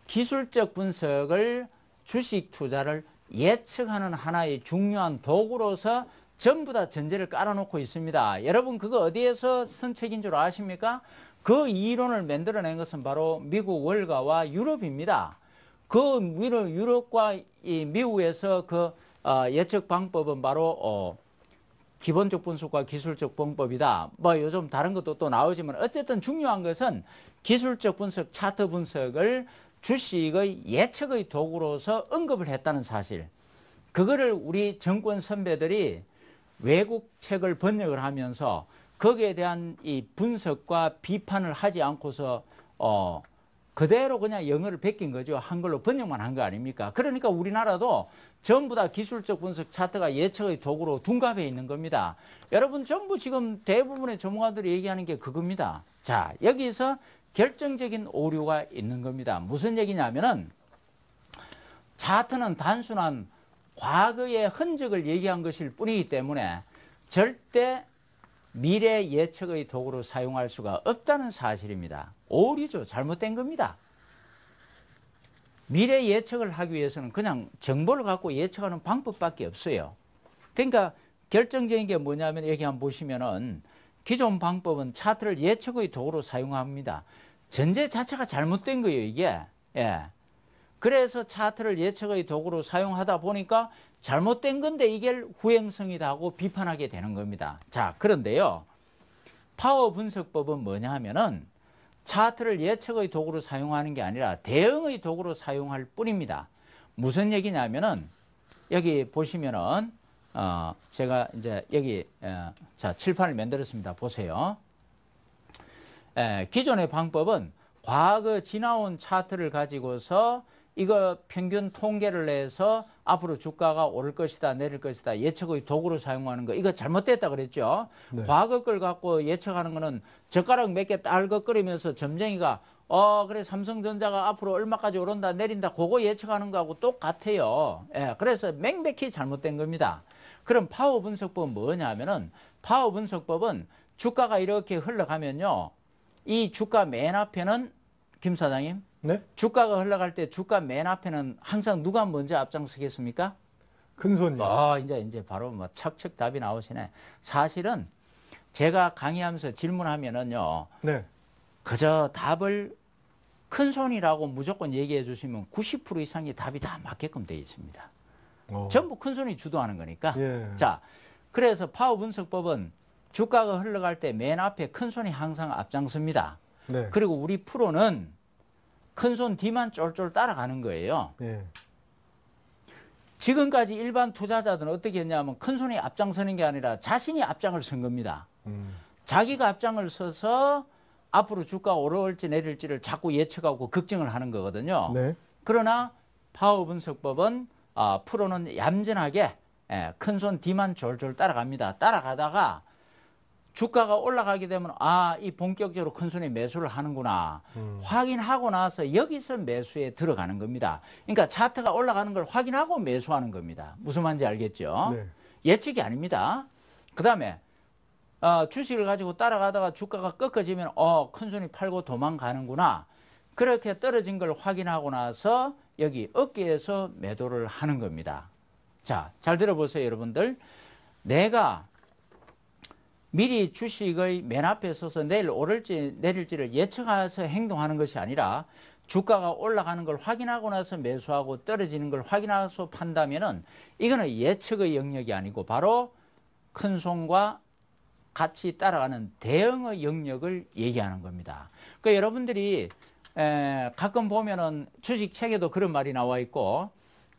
기술적 분석을 주식 투자를 예측하는 하나의 중요한 도구로서 전부 다 전제를 깔아놓고 있습니다. 여러분 그거 어디에서 선책인 줄 아십니까? 그 이론을 만들어낸 것은 바로 미국 월가와 유럽입니다. 그 유럽과 미국에서 그 어, 예측 방법은 바로 어, 기본적 분석과 기술적 분법이다. 뭐 요즘 다른 것도 또 나오지만 어쨌든 중요한 것은 기술적 분석, 차트 분석을 주식의 예측의 도구로서 언급을 했다는 사실. 그거를 우리 정권 선배들이 외국 책을 번역을 하면서 거기에 대한 이 분석과 비판을 하지 않고서 어 그대로 그냥 영어를 베낀 거죠. 한글로 번역만 한 거 아닙니까? 그러니까 우리나라도 전부 다 기술적 분석 차트가 예측의 도구로 둔갑해 있는 겁니다. 여러분 전부 지금 대부분의 전문가들이 얘기하는 게 그겁니다. 자, 여기서 결정적인 오류가 있는 겁니다. 무슨 얘기냐면은 차트는 단순한 과거의 흔적을 얘기한 것일 뿐이기 때문에 절대 미래 예측의 도구로 사용할 수가 없다는 사실입니다. 오류죠. 잘못된 겁니다. 미래 예측을 하기 위해서는 그냥 정보를 갖고 예측하는 방법밖에 없어요. 그러니까 결정적인 게 뭐냐면 여기 한번 보시면은 기존 방법은 차트를 예측의 도구로 사용합니다. 전제 자체가 잘못된 거예요, 이게. 예. 그래서 차트를 예측의 도구로 사용하다 보니까 잘못된 건데 이게 후행성이라고 비판하게 되는 겁니다. 자, 그런데요. 파워 분석법은 뭐냐 하면은 차트를 예측의 도구로 사용하는 게 아니라 대응의 도구로 사용할 뿐입니다. 무슨 얘기냐면은 여기 보시면은 어, 제가 이제 여기 에, 어, 자 칠판을 만들었습니다. 보세요. 에, 기존의 방법은 과거 지나온 차트를 가지고서 이거 평균 통계를 내서 앞으로 주가가 오를 것이다 내릴 것이다 예측의 도구로 사용하는 거 이거 잘못됐다 그랬죠. 네. 과거 걸 갖고 예측하는 거는 젓가락 몇 개 딸거 끓이면서 점쟁이가 어 그래 삼성전자가 앞으로 얼마까지 오른다 내린다 그거 예측하는 거하고 똑같아요. 예, 그래서 맹백히 잘못된 겁니다. 그럼 파워 분석법은 뭐냐면은 파워 분석법은 주가가 이렇게 흘러가면요. 이 주가 맨 앞에는 김 사장님. 네? 주가가 흘러갈 때 주가 맨 앞에는 항상 누가 먼저 앞장서겠습니까? 큰 손님. 아, 이제 이제 바로 뭐 척척 답이 나오시네. 사실은 제가 강의하면서 질문하면은요. 네. 그저 답을 큰 손이라고 무조건 얘기해 주시면 90% 이상이 답이 다 맞게끔 되어 있습니다. 오. 어. 전부 큰 손이 주도하는 거니까. 예. 자, 그래서 파워 분석법은 주가가 흘러갈 때 맨 앞에 큰 손이 항상 앞장섭니다. 네. 그리고 우리 프로는 큰 손 뒤만 쫄쫄 따라가는 거예요. 예. 지금까지 일반 투자자들은 어떻게 했냐면 큰 손이 앞장서는 게 아니라 자신이 앞장을 선 겁니다. 음. 자기가 앞장을 서서 앞으로 주가 오를지 내릴지를 자꾸 예측하고 걱정을 하는 거거든요. 네. 그러나 파워 분석법은 어, 프로는 얌전하게 예, 큰 손 뒤만 졸졸 따라갑니다. 따라가다가 주가가 올라가게 되면 아이 본격적으로 큰손이 매수를 하는구나 음. 확인하고 나서 여기서 매수에 들어가는 겁니다. 그러니까 차트가 올라가는 걸 확인하고 매수하는 겁니다. 무슨 말인지 알겠죠? 네. 예측이 아닙니다. 그다음에 어, 주식을 가지고 따라가다가 주가가 꺾어지면 어 큰손이 팔고 도망가는구나 그렇게 떨어진 걸 확인하고 나서 여기 어깨에서 매도를 하는 겁니다. 자, 잘 들어보세요, 여러분들. 내가 미리 주식의 맨 앞에 서서 내일 오를지 내릴지를 예측해서 행동하는 것이 아니라 주가가 올라가는 걸 확인하고 나서 매수하고 떨어지는 걸 확인하고 판다면은 이거는 예측의 영역이 아니고 바로 큰 손과 같이 따라가는 대응의 영역을 얘기하는 겁니다. 그 그러니까 여러분들이 에, 가끔 보면은 주식 책에도 그런 말이 나와 있고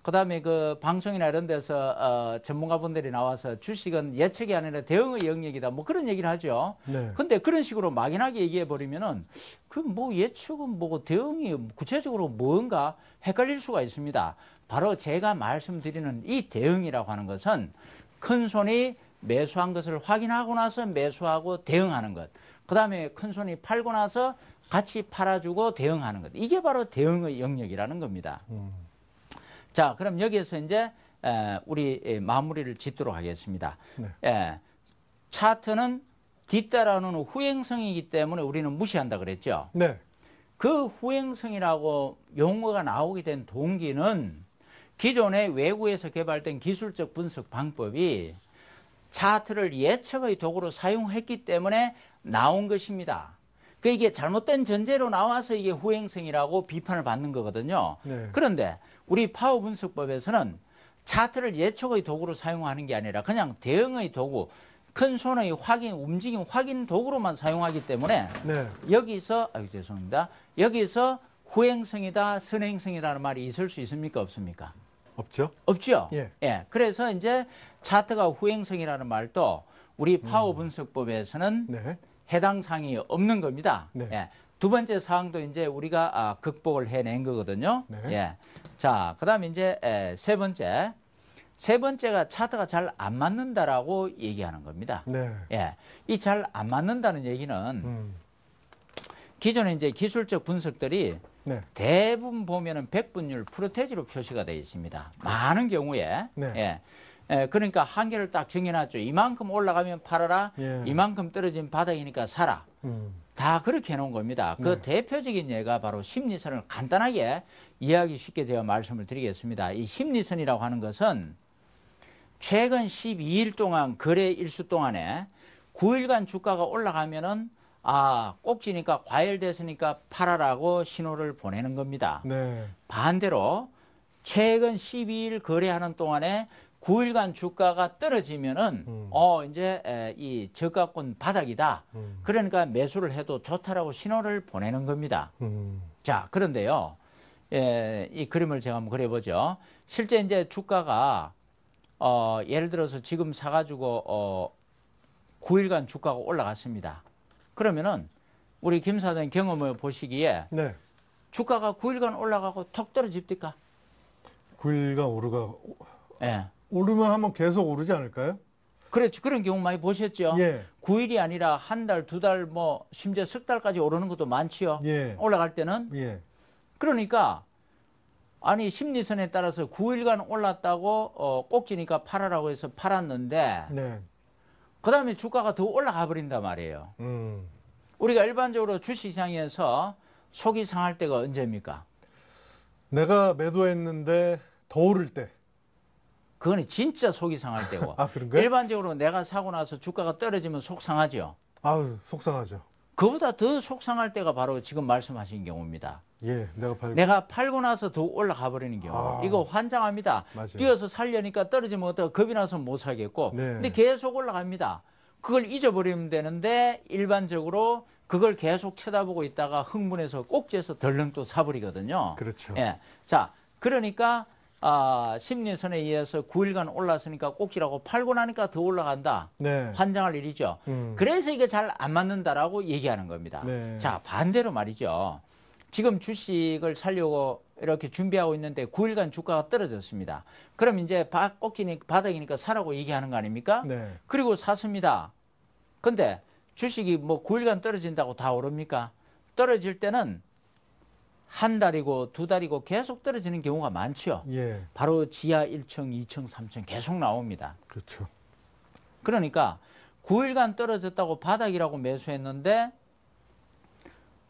그다음에 그 방송이나 이런 데서 어, 전문가분들이 나와서 주식은 예측이 아니라 대응의 영역이다 뭐 그런 얘기를 하죠. 네. 근데 그런 식으로 막연하게 얘기해 버리면은 그 뭐 예측은 뭐고 대응이 구체적으로 뭔가 헷갈릴 수가 있습니다. 바로 제가 말씀드리는 이 대응이라고 하는 것은 큰 손이 매수한 것을 확인하고 나서 매수하고 대응하는 것. 그 다음에 큰 손이 팔고 나서 같이 팔아주고 대응하는 것. 이게 바로 대응의 영역이라는 겁니다. 음. 자, 그럼 여기에서 이제 우리 마무리를 짓도록 하겠습니다. 네. 예, 차트는 뒤따라오는 후행성이기 때문에 우리는 무시한다 그랬죠. 네. 그 후행성이라고 용어가 나오게 된 동기는 기존의 외국에서 개발된 기술적 분석 방법이 차트를 예측의 도구로 사용했기 때문에 나온 것입니다. 그 이게 잘못된 전제로 나와서 이게 후행성이라고 비판을 받는 거거든요. 네. 그런데 우리 파워 분석법에서는 차트를 예측의 도구로 사용하는 게 아니라 그냥 대응의 도구, 큰 손의 확인, 움직임 확인 도구로만 사용하기 때문에 네. 여기서 아유 죄송합니다. 여기서 후행성이다, 선행성이라는 말이 있을 수 있습니까, 없습니까? 없죠. 없죠. 예. 예. 그래서 이제 차트가 후행성이라는 말도 우리 파워 음. 분석법에서는 네. 해당 사항이 없는 겁니다. 네. 예. 두 번째 사항도 이제 우리가 아, 극복을 해낸 거거든요. 네. 예. 자, 그다음에 이제 에, 세 번째. 세 번째가 차트가 잘 안 맞는다라고 얘기하는 겁니다. 네. 예. 이잘 안 맞는다는 얘기는 음. 기존에 이제 기술적 분석들이 네. 대부분 보면은 백분율 프로테지로 표시가 되어 있습니다. 많은 경우에 네. 예. 예, 그러니까 한계를 딱 정해놨죠. 이만큼 올라가면 팔아라, 예. 이만큼 떨어진 바닥이니까 사라. 음. 다 그렇게 해놓은 겁니다. 그 네. 대표적인 예가 바로 심리선을 간단하게 이해하기 쉽게 제가 말씀을 드리겠습니다. 이 심리선이라고 하는 것은 최근 12일 동안 거래 일수 동안에 9일간 주가가 올라가면은 아, 꼭지니까 과열됐으니까 팔아라고 신호를 보내는 겁니다. 네. 반대로 최근 12일 거래하는 동안에 9일간 주가가 떨어지면은 음. 어 이제 이 저가권 바닥이다. 음. 그러니까 매수를 해도 좋다라고 신호를 보내는 겁니다. 음. 자 그런데요, 예, 이 그림을 제가 한번 그려보죠. 실제 이제 주가가 어 예를 들어서 지금 사가지고 어 9일간 주가가 올라갔습니다. 그러면은 우리 김 사장 경험을 보시기에 네. 주가가 9일간 올라가고 턱 떨어집니까? 9일간 오르가. 예. 오르면 한번 계속 오르지 않을까요? 그렇죠. 그런 경우 많이 보셨죠. 예. 9일이 아니라 한 달, 두 달, 뭐 심지어 석 달까지 오르는 것도 많지요. 예. 올라갈 때는. 예. 그러니까 아니 심리선에 따라서 9일간 올랐다고 어, 꼭지니까 팔아라고 해서 팔았는데 네. 그 다음에 주가가 더 올라가 버린단 말이에요. 음. 우리가 일반적으로 주식시장에서 속이 상할 때가 언제입니까? 내가 매도했는데 더 오를 때. 그거는 진짜 속이 상할 때고. 아, 그런가요? 일반적으로 내가 사고 나서 주가가 떨어지면 속상하죠. 아우, 속상하죠. 그보다 더 속상할 때가 바로 지금 말씀하신 경우입니다. 예, 내가 팔고. 내가 팔고 나서 더 올라가 버리는 경우. 아, 이거 환장합니다. 맞아요. 뛰어서 살려니까 떨어지면 어떡 겁이 나서 못살겠고 네. 근데 계속 올라갑니다. 그걸 잊어버리면 되는데 일반적으로 그걸 계속 쳐다보고 있다가 흥분해서 꼭지에서 덜렁 또 사버리거든요. 그렇죠. 예. 자, 그러니까 아, 심리선에 의해서 9일간 올랐으니까 꼭지라고 팔고 나니까 더 올라간다. 네. 환장할 일이죠. 음. 그래서 이게 잘 안 맞는다라고 얘기하는 겁니다. 네. 자, 반대로 말이죠. 지금 주식을 살려고 이렇게 준비하고 있는데 9일간 주가가 떨어졌습니다. 그럼 이제 바, 꼭지니 바닥이니까 사라고 얘기하는 거 아닙니까? 네. 그리고 샀습니다. 근데 주식이 뭐 9일간 떨어진다고 다 오릅니까? 떨어질 때는 한 달이고 두 달이고 계속 떨어지는 경우가 많죠 예. 바로 지하 1층, 2층, 3층 계속 나옵니다. 그렇죠. 그러니까 9일간 떨어졌다고 바닥이라고 매수했는데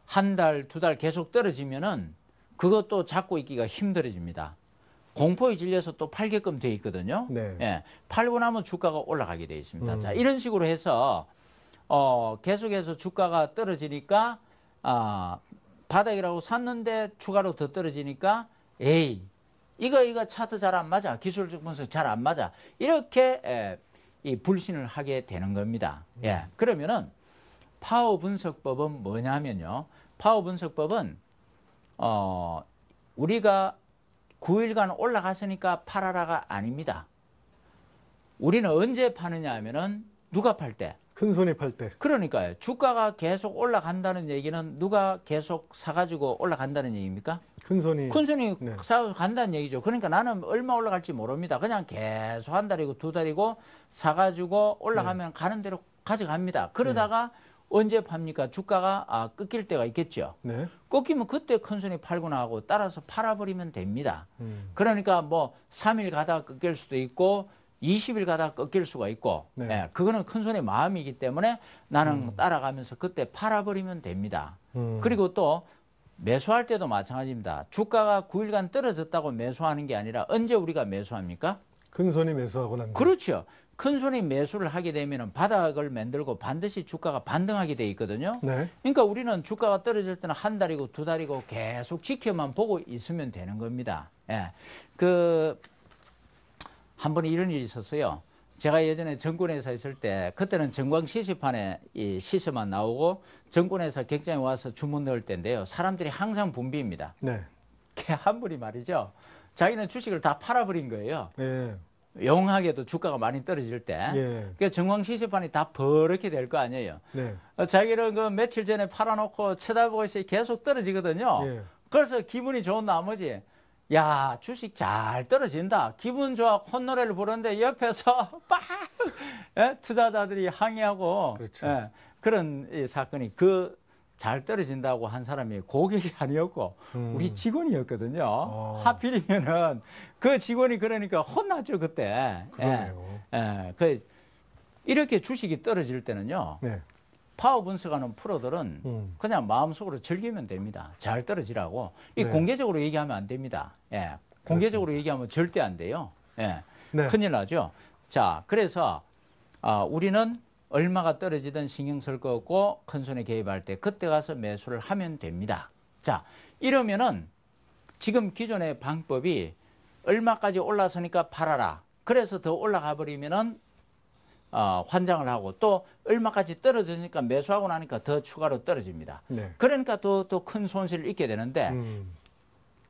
한 달, 두 달 계속 떨어지면은 그것도 잡고 있기가 힘들어집니다. 공포에 질려서 또 팔게끔 돼 있거든요. 네. 예. 팔고 나면 주가가 올라가게 돼 있습니다. 음. 자, 이런 식으로 해서 어, 계속해서 주가가 떨어지니까 아, 바닥이라고 샀는데 추가로 더 떨어지니까 에이 이거 이거 차트 잘 안 맞아 기술적 분석 잘 안 맞아 이렇게 에, 이 불신을 하게 되는 겁니다. 음. 예 그러면은 파워 분석법은 뭐냐면요 파워 분석법은 어 우리가 9일간 올라갔으니까 팔아라가 아닙니다. 우리는 언제 파느냐 하면은 누가 팔 때? 큰 손이 팔 때. 그러니까요. 주가가 계속 올라간다는 얘기는 누가 계속 사가지고 올라간다는 얘기입니까? 큰 손이. 큰 손이 네. 사간다는 얘기죠. 그러니까 나는 얼마 올라갈지 모릅니다. 그냥 계속 한 달이고 두 달이고 사가지고 올라가면 네. 가는 대로 가져갑니다. 그러다가 네. 언제 팝니까? 주가가 아, 끊길 때가 있겠죠. 네. 꺾이면 그때 큰손이 팔고 나가고 따라서 팔아버리면 됩니다. 음. 그러니까 뭐 3일 가다가 꺾일 수도 있고 20일 가다 꺾일 수가 있고 네. 예, 그거는 큰 손의 마음이기 때문에 나는 음. 따라가면서 그때 팔아버리면 됩니다. 음. 그리고 또 매수할 때도 마찬가지입니다. 주가가 9일간 떨어졌다고 매수하는 게 아니라 언제 우리가 매수합니까? 큰 손이 매수하고 난 그렇죠. 큰 손이 매수를 하게 되면 바닥을 만들고 반드시 주가가 반등하게 돼 있거든요. 네. 그러니까 우리는 주가가 떨어질 때는 한 달이고 두 달이고 계속 지켜만 보고 있으면 되는 겁니다. 예. 그 한번 이런 일이 있었어요. 제가 예전에 정권회사 있을 때 그때는 정광 시시판에 이 시세만 나오고 정권회사 객장에 와서 주문 넣을 때인데요. 사람들이 항상 분비입니다. 네. 걔한 분이 말이죠. 자기는 주식을 다 팔아버린 거예요. 네. 영하게도 주가가 많이 떨어질 때. 예. 그러니까 정광 시세판이 다 버럭게 될 거 아니에요. 네. 어, 자기는 그 며칠 전에 팔아놓고 쳐다보고 있어 계속 떨어지거든요. 예. 그래서 기분이 좋은 나머지 야 주식 잘 떨어진다 기분 좋아 콧노래를 부르는데 옆에서 빡 예? 투자자들이 항의하고 그렇죠. 예? 그런 이 사건이 그 잘 떨어진다고 한 사람이 고객이 아니었고 음. 우리 직원이었거든요 어. 하필이면은 그 직원이 그러니까 혼났죠 그때 예. 그러네요. 예. 예. 그 이렇게 주식이 떨어질 때는요 네. 파워 분석하는 프로들은 음. 그냥 마음속으로 즐기면 됩니다. 잘 떨어지라고. 이 네. 공개적으로 얘기하면 안 됩니다. 예. 공개적으로 그렇습니다. 얘기하면 절대 안 돼요. 예. 네. 큰일 나죠. 자, 그래서 아, 우리는 얼마가 떨어지든 신경 쓸 거 없고 큰 손에 개입할 때 그때 가서 매수를 하면 됩니다. 자, 이러면은 지금 기존의 방법이 얼마까지 올라서니까 팔아라. 그래서 더 올라가 버리면은 어, 환장을 하고 또 얼마까지 떨어지니까 매수하고 나니까 더 추가로 떨어집니다. 네. 그러니까 또 또 큰 손실을 입게 되는데 음.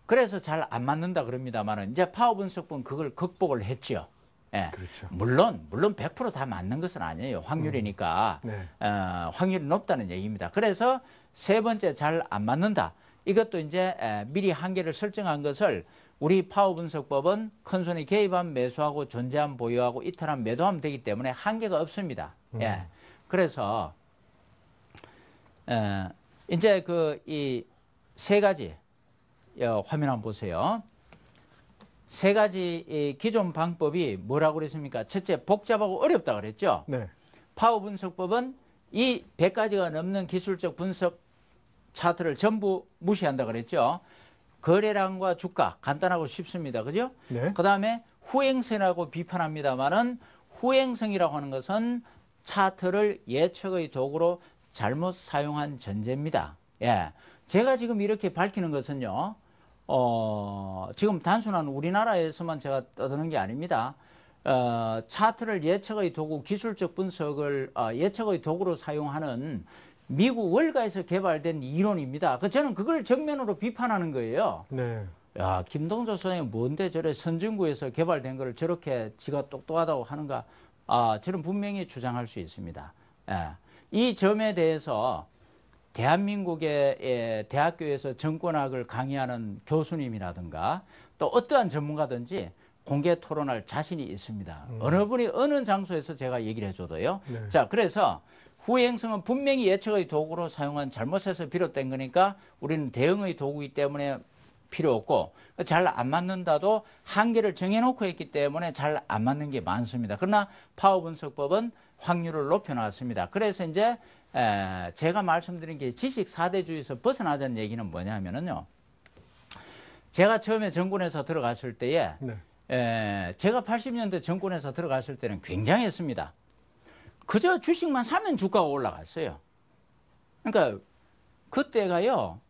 그래서 잘 안 맞는다 그럽니다만은 이제 파워 분석분 그걸 극복을 했죠 예. 그렇죠. 물론 물론 100%다 맞는 것은 아니에요. 확률이니까 음. 네. 어, 확률이 높다는 얘기입니다. 그래서 세 번째 잘 안 맞는다. 이것도 이제 에, 미리 한계를 설정한 것을 우리 파워 분석법은 큰 손이 개입한 매수하고 존재한 보유하고 이탈한 매도하면 되기 때문에 한계가 없습니다. 음. 예. 그래서 어, 이제 그 이 세 가지 어, 화면 한번 보세요. 세 가지 이 기존 방법이 뭐라고 그랬습니까? 첫째 복잡하고 어렵다 그랬죠. 네. 파워 분석법은 이 100가지가 넘는 기술적 분석 차트를 전부 무시한다 그랬죠. 거래량과 주가 간단하고 쉽습니다. 그죠? 네. 그다음에 후행성이라고 비판합니다만은 후행성이라고 하는 것은 차트를 예측의 도구로 잘못 사용한 전제입니다. 예. 제가 지금 이렇게 밝히는 것은요. 어, 지금 단순한 우리나라에서만 제가 떠드는 게 아닙니다. 어, 차트를 예측의 도구, 기술적 분석을 어, 예측의 도구로 사용하는 미국 월가에서 개발된 이론입니다. 그 저는 그걸 정면으로 비판하는 거예요. 네. 야, 김동조 선생이 뭔데 저래 선진국에서 개발된 걸 저렇게 지가 똑똑하다고 하는가? 아, 저는 분명히 주장할 수 있습니다. 예. 이 점에 대해서 대한민국의 예, 대학교에서 정권학을 강의하는 교수님이라든가 또 어떠한 전문가든지 공개 토론할 자신이 있습니다. 음. 어느 분이 어느 장소에서 제가 얘기를 해줘도요. 네. 자, 그래서 후행성은 분명히 예측의 도구로 사용한 잘못에서 비롯된 거니까 우리는 대응의 도구이기 때문에 필요 없고 잘 안 맞는다도 한계를 정해놓고 했기 때문에 잘 안 맞는 게 많습니다. 그러나 파워 분석법은 확률을 높여놨습니다. 그래서 이제 제가 말씀드린 게 지식 사대주의에서 벗어나자는 얘기는 뭐냐면은요. 제가 처음에 정권에서 들어갔을 때에 네. 제가 80년대 정권에서 들어갔을 때는 굉장했습니다. 그저 주식만 사면 주가가 올라갔어요. 그러니까 그때가요.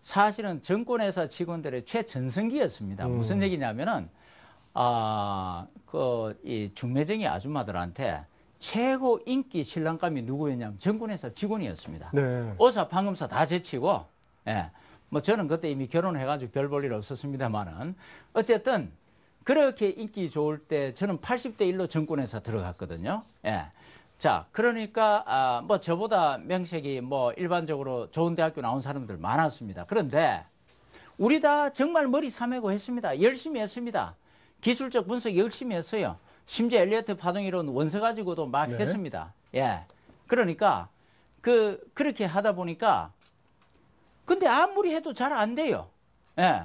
사실은 정권회사 직원들의 최전성기였습니다. 음. 무슨 얘기냐면은 아, 그이 중매쟁이 아줌마들한테 최고 인기 신랑감이 누구였냐면 정권회사 직원이었습니다. 네. 어사 방금사 다 제치고 예. 뭐 저는 그때 이미 결혼해가지고 을별볼 일 없었습니다만은 어쨌든 그렇게 인기 좋을 때 저는 80대 1로 정권회사 들어갔거든요. 예. 자, 그러니까 아, 뭐 저보다 명색이 뭐 일반적으로 좋은 대학교 나온 사람들 많았습니다. 그런데 우리 다 정말 머리 사매고 했습니다. 열심히 했습니다. 기술적 분석 열심히 했어요. 심지어 엘리어트 파동 이론 원서 가지고도 막 네. 했습니다. 예. 그러니까 그 그렇게 하다 보니까 근데 아무리 해도 잘 안 돼요. 예.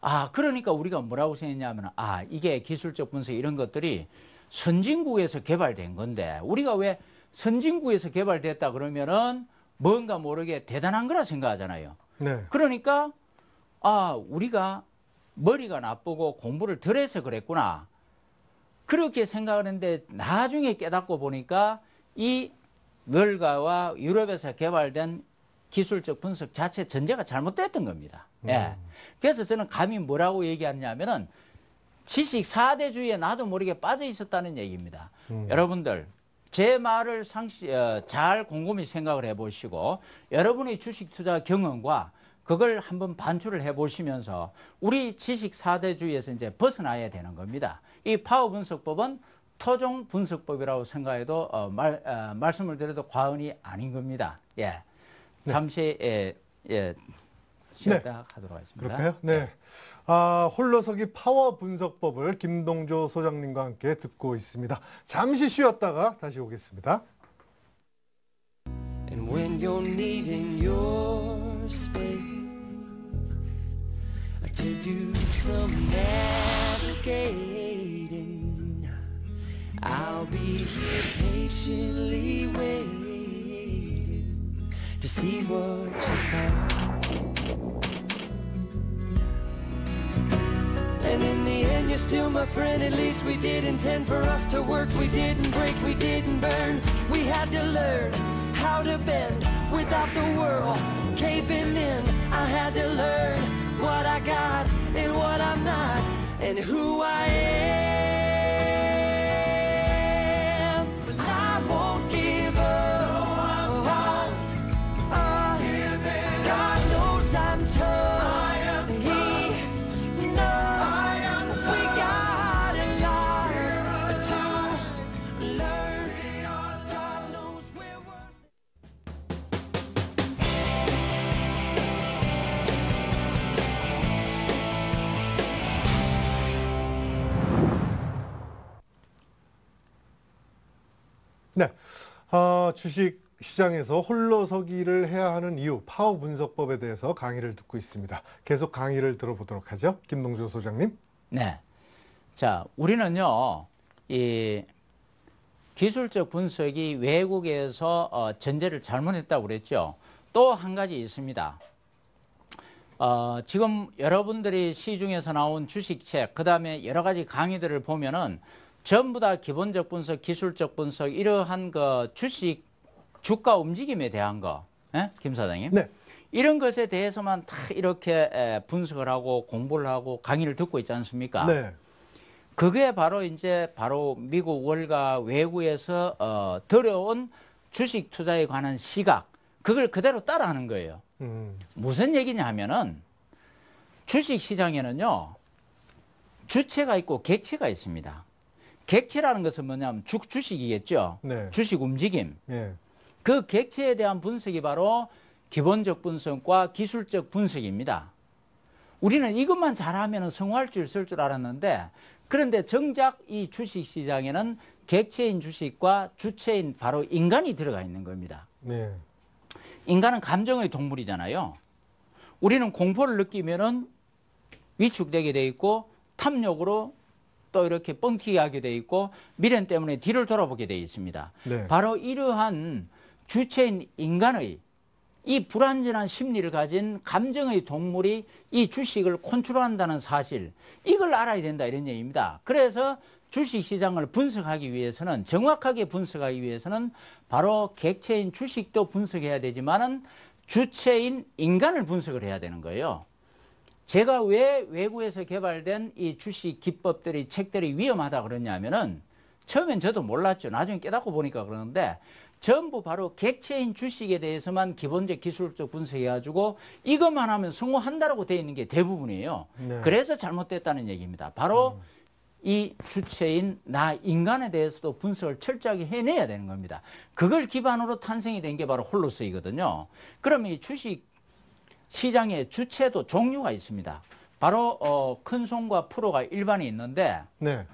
아, 그러니까 우리가 뭐라고 생각했냐면 아, 이게 기술적 분석 이런 것들이 선진국에서 개발된 건데 우리가 왜 선진국에서 개발됐다 그러면은 뭔가 모르게 대단한 거라 생각하잖아요. 네. 그러니까 아 우리가 머리가 나쁘고 공부를 덜해서 그랬구나 그렇게 생각하는데 나중에 깨닫고 보니까 이 멸가와 유럽에서 개발된 기술적 분석 자체 전제가 잘못됐던 겁니다. 음. 예. 그래서 저는 감히 뭐라고 얘기하냐면은 지식 사대주의에 나도 모르게 빠져 있었다는 얘기입니다. 음. 여러분들 제 말을 상시, 어, 잘 곰곰이 생각을 해보시고 여러분의 주식 투자 경험과 그걸 한번 반출을 해보시면서 우리 지식 사대주의에서 이제 벗어나야 되는 겁니다. 이 파워 분석법은 토종 분석법이라고 생각해도 어, 말, 어, 말씀을 드려도 과언이 아닌 겁니다. 예. 네. 잠시 예, 예, 쉬었다 네. 하도록 하겠습니다. 그럴까요? 네. 예. 아, 홀로서기 파워 분석법을 김동조 소장님과 함께 듣고 있습니다. 잠시 쉬었다가 다시 오겠습니다. And when you're needing your space to do some navigating, I'll be here patiently waiting to see what you find. And in the end you're still my friend At least we did intend for us to work We didn't break, we didn't burn We had to learn how to bend Without the world caving in I had to learn what I got and what I'm not And who I 아, 주식 시장에서 홀로 서기를 해야 하는 이유 파워 분석법에 대해서 강의를 듣고 있습니다. 계속 강의를 들어보도록 하죠. 김동조 소장님. 네. 자, 우리는요. 이 기술적 분석이 외국에서 어, 전제를 잘못했다고 그랬죠. 또 한 가지 있습니다. 어, 지금 여러분들이 시중에서 나온 주식책, 그 다음에 여러 가지 강의들을 보면은 전부 다 기본적 분석, 기술적 분석 이러한 그 주식 주가 움직임에 대한 거, 예? 김 사장님. 네. 이런 것에 대해서만 다 이렇게 분석을 하고 공부를 하고 강의를 듣고 있지 않습니까? 네. 그게 바로 이제 바로 미국 월가 외국에서 어, 들여온 주식 투자에 관한 시각 그걸 그대로 따라하는 거예요. 음. 무슨 얘기냐 하면은 주식 시장에는요 주체가 있고 객체가 있습니다. 객체라는 것은 뭐냐면 주, 주식이겠죠. 네. 주식 움직임. 네. 그 객체에 대한 분석이 바로 기본적 분석과 기술적 분석입니다. 우리는 이것만 잘하면 성공할 줄 있을 줄 알았는데 그런데 정작 이 주식 시장에는 객체인 주식과 주체인 바로 인간이 들어가 있는 겁니다. 네. 인간은 감정의 동물이잖아요. 우리는 공포를 느끼면 위축되게 돼 있고 탐욕으로 또 이렇게 뻥튀기 하게 돼 있고 미련 때문에 뒤를 돌아보게 돼 있습니다. 네. 바로 이러한 주체인 인간의 이 불안전한 심리를 가진 감정의 동물이 이 주식을 컨트롤한다는 사실 이걸 알아야 된다 이런 얘기입니다. 그래서 주식 시장을 분석하기 위해서는 정확하게 분석하기 위해서는 바로 객체인 주식도 분석해야 되지만은 주체인 인간을 분석을 해야 되는 거예요. 제가 왜 외국에서 개발된 이 주식 기법들이 책들이 위험하다 그러냐면은 처음엔 저도 몰랐죠. 나중에 깨닫고 보니까 그러는데 전부 바로 객체인 주식에 대해서만 기본적 기술적 분석해가지고 이것만 하면 성공한다라고 되어 있는 게 대부분이에요. 네. 그래서 잘못됐다는 얘기입니다. 바로 음. 이 주체인 나 인간에 대해서도 분석을 철저하게 해내야 되는 겁니다. 그걸 기반으로 탄생이 된 게 바로 홀로스이거든요. 그러면 이 주식 시장의 주체도 종류가 있습니다. 바로 어, 큰손과 프로가 일반이 있는데 네.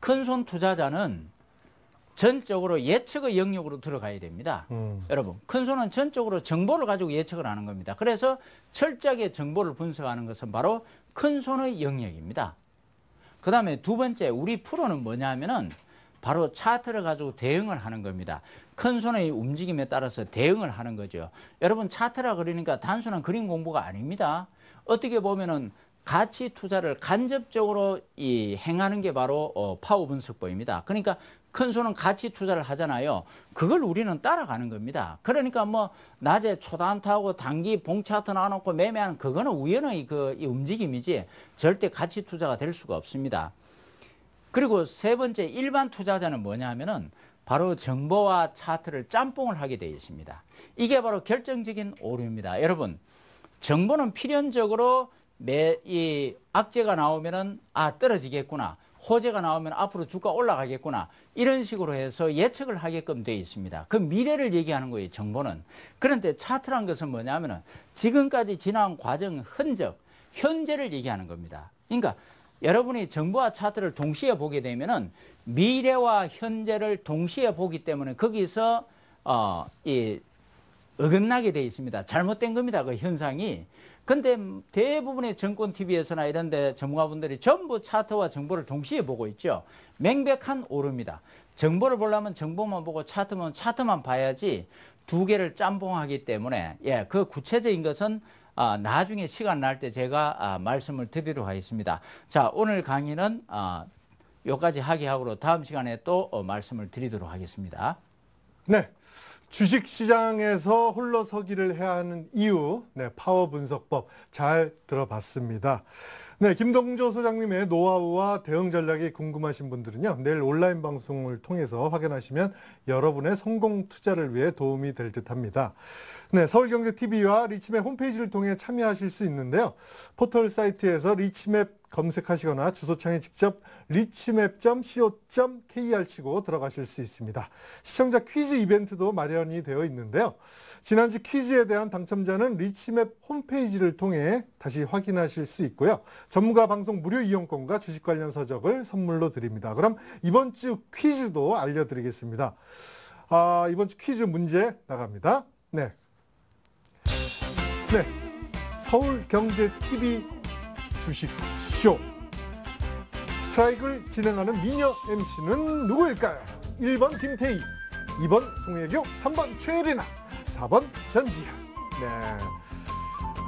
큰손 투자자는 전적으로 예측의 영역으로 들어가야 됩니다. 음. 여러분, 큰손은 전적으로 정보를 가지고 예측을 하는 겁니다. 그래서 철저하게 정보를 분석하는 것은 바로 큰손의 영역입니다. 그 다음에 두 번째, 우리 프로는 뭐냐 하면은 바로 차트를 가지고 대응을 하는 겁니다. 큰 손의 움직임에 따라서 대응을 하는 거죠. 여러분 차트라 그러니까 단순한 그림 공부가 아닙니다. 어떻게 보면은 가치 투자를 간접적으로 이 행하는 게 바로 어, 파워 분석법입니다. 그러니까 큰 손은 가치 투자를 하잖아요. 그걸 우리는 따라가는 겁니다. 그러니까 뭐 낮에 초단타하고 단기 봉차트 나눠놓고 매매하는 그거는 우연의 그 움직임이지 절대 가치 투자가 될 수가 없습니다. 그리고 세 번째 일반 투자자는 뭐냐 하면은 바로 정보와 차트를 짬뽕을 하게 되어 있습니다. 이게 바로 결정적인 오류입니다. 여러분, 정보는 필연적으로 매, 이 악재가 나오면은 아, 떨어지겠구나. 호재가 나오면 앞으로 주가 올라가겠구나. 이런 식으로 해서 예측을 하게끔 되어 있습니다. 그 미래를 얘기하는 거예요, 정보는. 그런데 차트란 것은 뭐냐면은 지금까지 지난 과정, 흔적, 현재를 얘기하는 겁니다. 그러니까 여러분이 정보와 차트를 동시에 보게 되면은 미래와 현재를 동시에 보기 때문에 거기서 어, 이 어긋나게 돼 있습니다. 잘못된 겁니다. 그 현상이. 근데 대부분의 정권 TV에서나 이런 데 전문가분들이 전부 차트와 정보를 동시에 보고 있죠. 맹백한 오류입니다. 정보를 보려면 정보만 보고 차트만 차트만 봐야지 두 개를 짬뽕하기 때문에 예, 그 구체적인 것은 아, 나중에 시간 날 때 제가 아, 말씀을 드리려고 하겠습니다. 자, 오늘 강의는 여기까지 아, 하게 하고 다음 시간에 또 어, 말씀을 드리도록 하겠습니다. 네. 주식 시장에서 홀로 서기를 해야 하는 이유, 네, 파워 분석법 잘 들어봤습니다. 네, 김동조 소장님의 노하우와 대응 전략이 궁금하신 분들은요. 내일 온라인 방송을 통해서 확인하시면 여러분의 성공 투자를 위해 도움이 될 듯합니다. 네, 서울경제TV와 리치맵 홈페이지를 통해 참여하실 수 있는데요. 포털 사이트에서 리치맵 검색하시거나 주소창에 직접 리치맵.co.kr 치고 들어가실 수 있습니다. 시청자 퀴즈 이벤트도 마련이 되어 있는데요. 지난주 퀴즈에 대한 당첨자는 리치맵 홈페이지를 통해 다시 확인하실 수 있고요. 전문가 방송 무료 이용권과 주식 관련 서적을 선물로 드립니다. 그럼 이번 주 퀴즈도 알려드리겠습니다. 아, 이번 주 퀴즈 문제 나갑니다. 네. 네. 서울경제TV 주식쇼. 스트라이크를 진행하는 미녀 MC는 누구일까요? 1번 김태희, 2번 송혜교, 3번 최예리나, 4번 전지현. 네.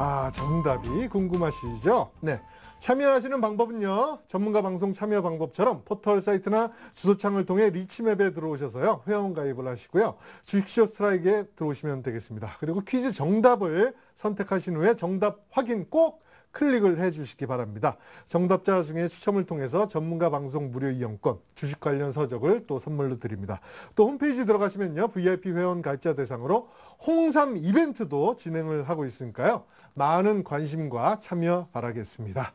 아, 정답이 궁금하시죠? 네. 참여하시는 방법은요. 전문가 방송 참여 방법처럼 포털 사이트나 주소창을 통해 리치맵에 들어오셔서요. 회원 가입을 하시고요. 주식쇼 스트라이크에 들어오시면 되겠습니다. 그리고 퀴즈 정답을 선택하신 후에 정답 확인 꼭 클릭을 해주시기 바랍니다. 정답자 중에 추첨을 통해서 전문가 방송 무료 이용권, 주식 관련 서적을 또 선물로 드립니다. 또 홈페이지 들어가시면요. VIP 회원 가입자 대상으로 홍삼 이벤트도 진행을 하고 있으니까요. 많은 관심과 참여 바라겠습니다.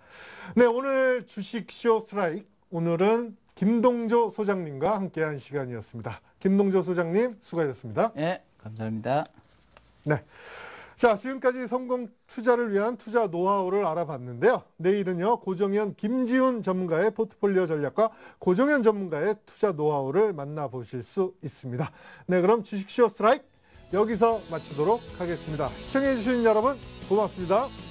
네, 오늘 주식쇼 스트라이크 오늘은 김동조 소장님과 함께한 시간이었습니다. 김동조 소장님 수고하셨습니다. 예, 네, 감사합니다. 네. 자, 지금까지 성공 투자를 위한 투자 노하우를 알아봤는데요. 내일은요, 고정현 김지훈 전문가의 포트폴리오 전략과 고정현 전문가의 투자 노하우를 만나보실 수 있습니다. 네, 그럼 주식쇼 스트라이크 여기서 마치도록 하겠습니다. 시청해주신 여러분 고맙습니다.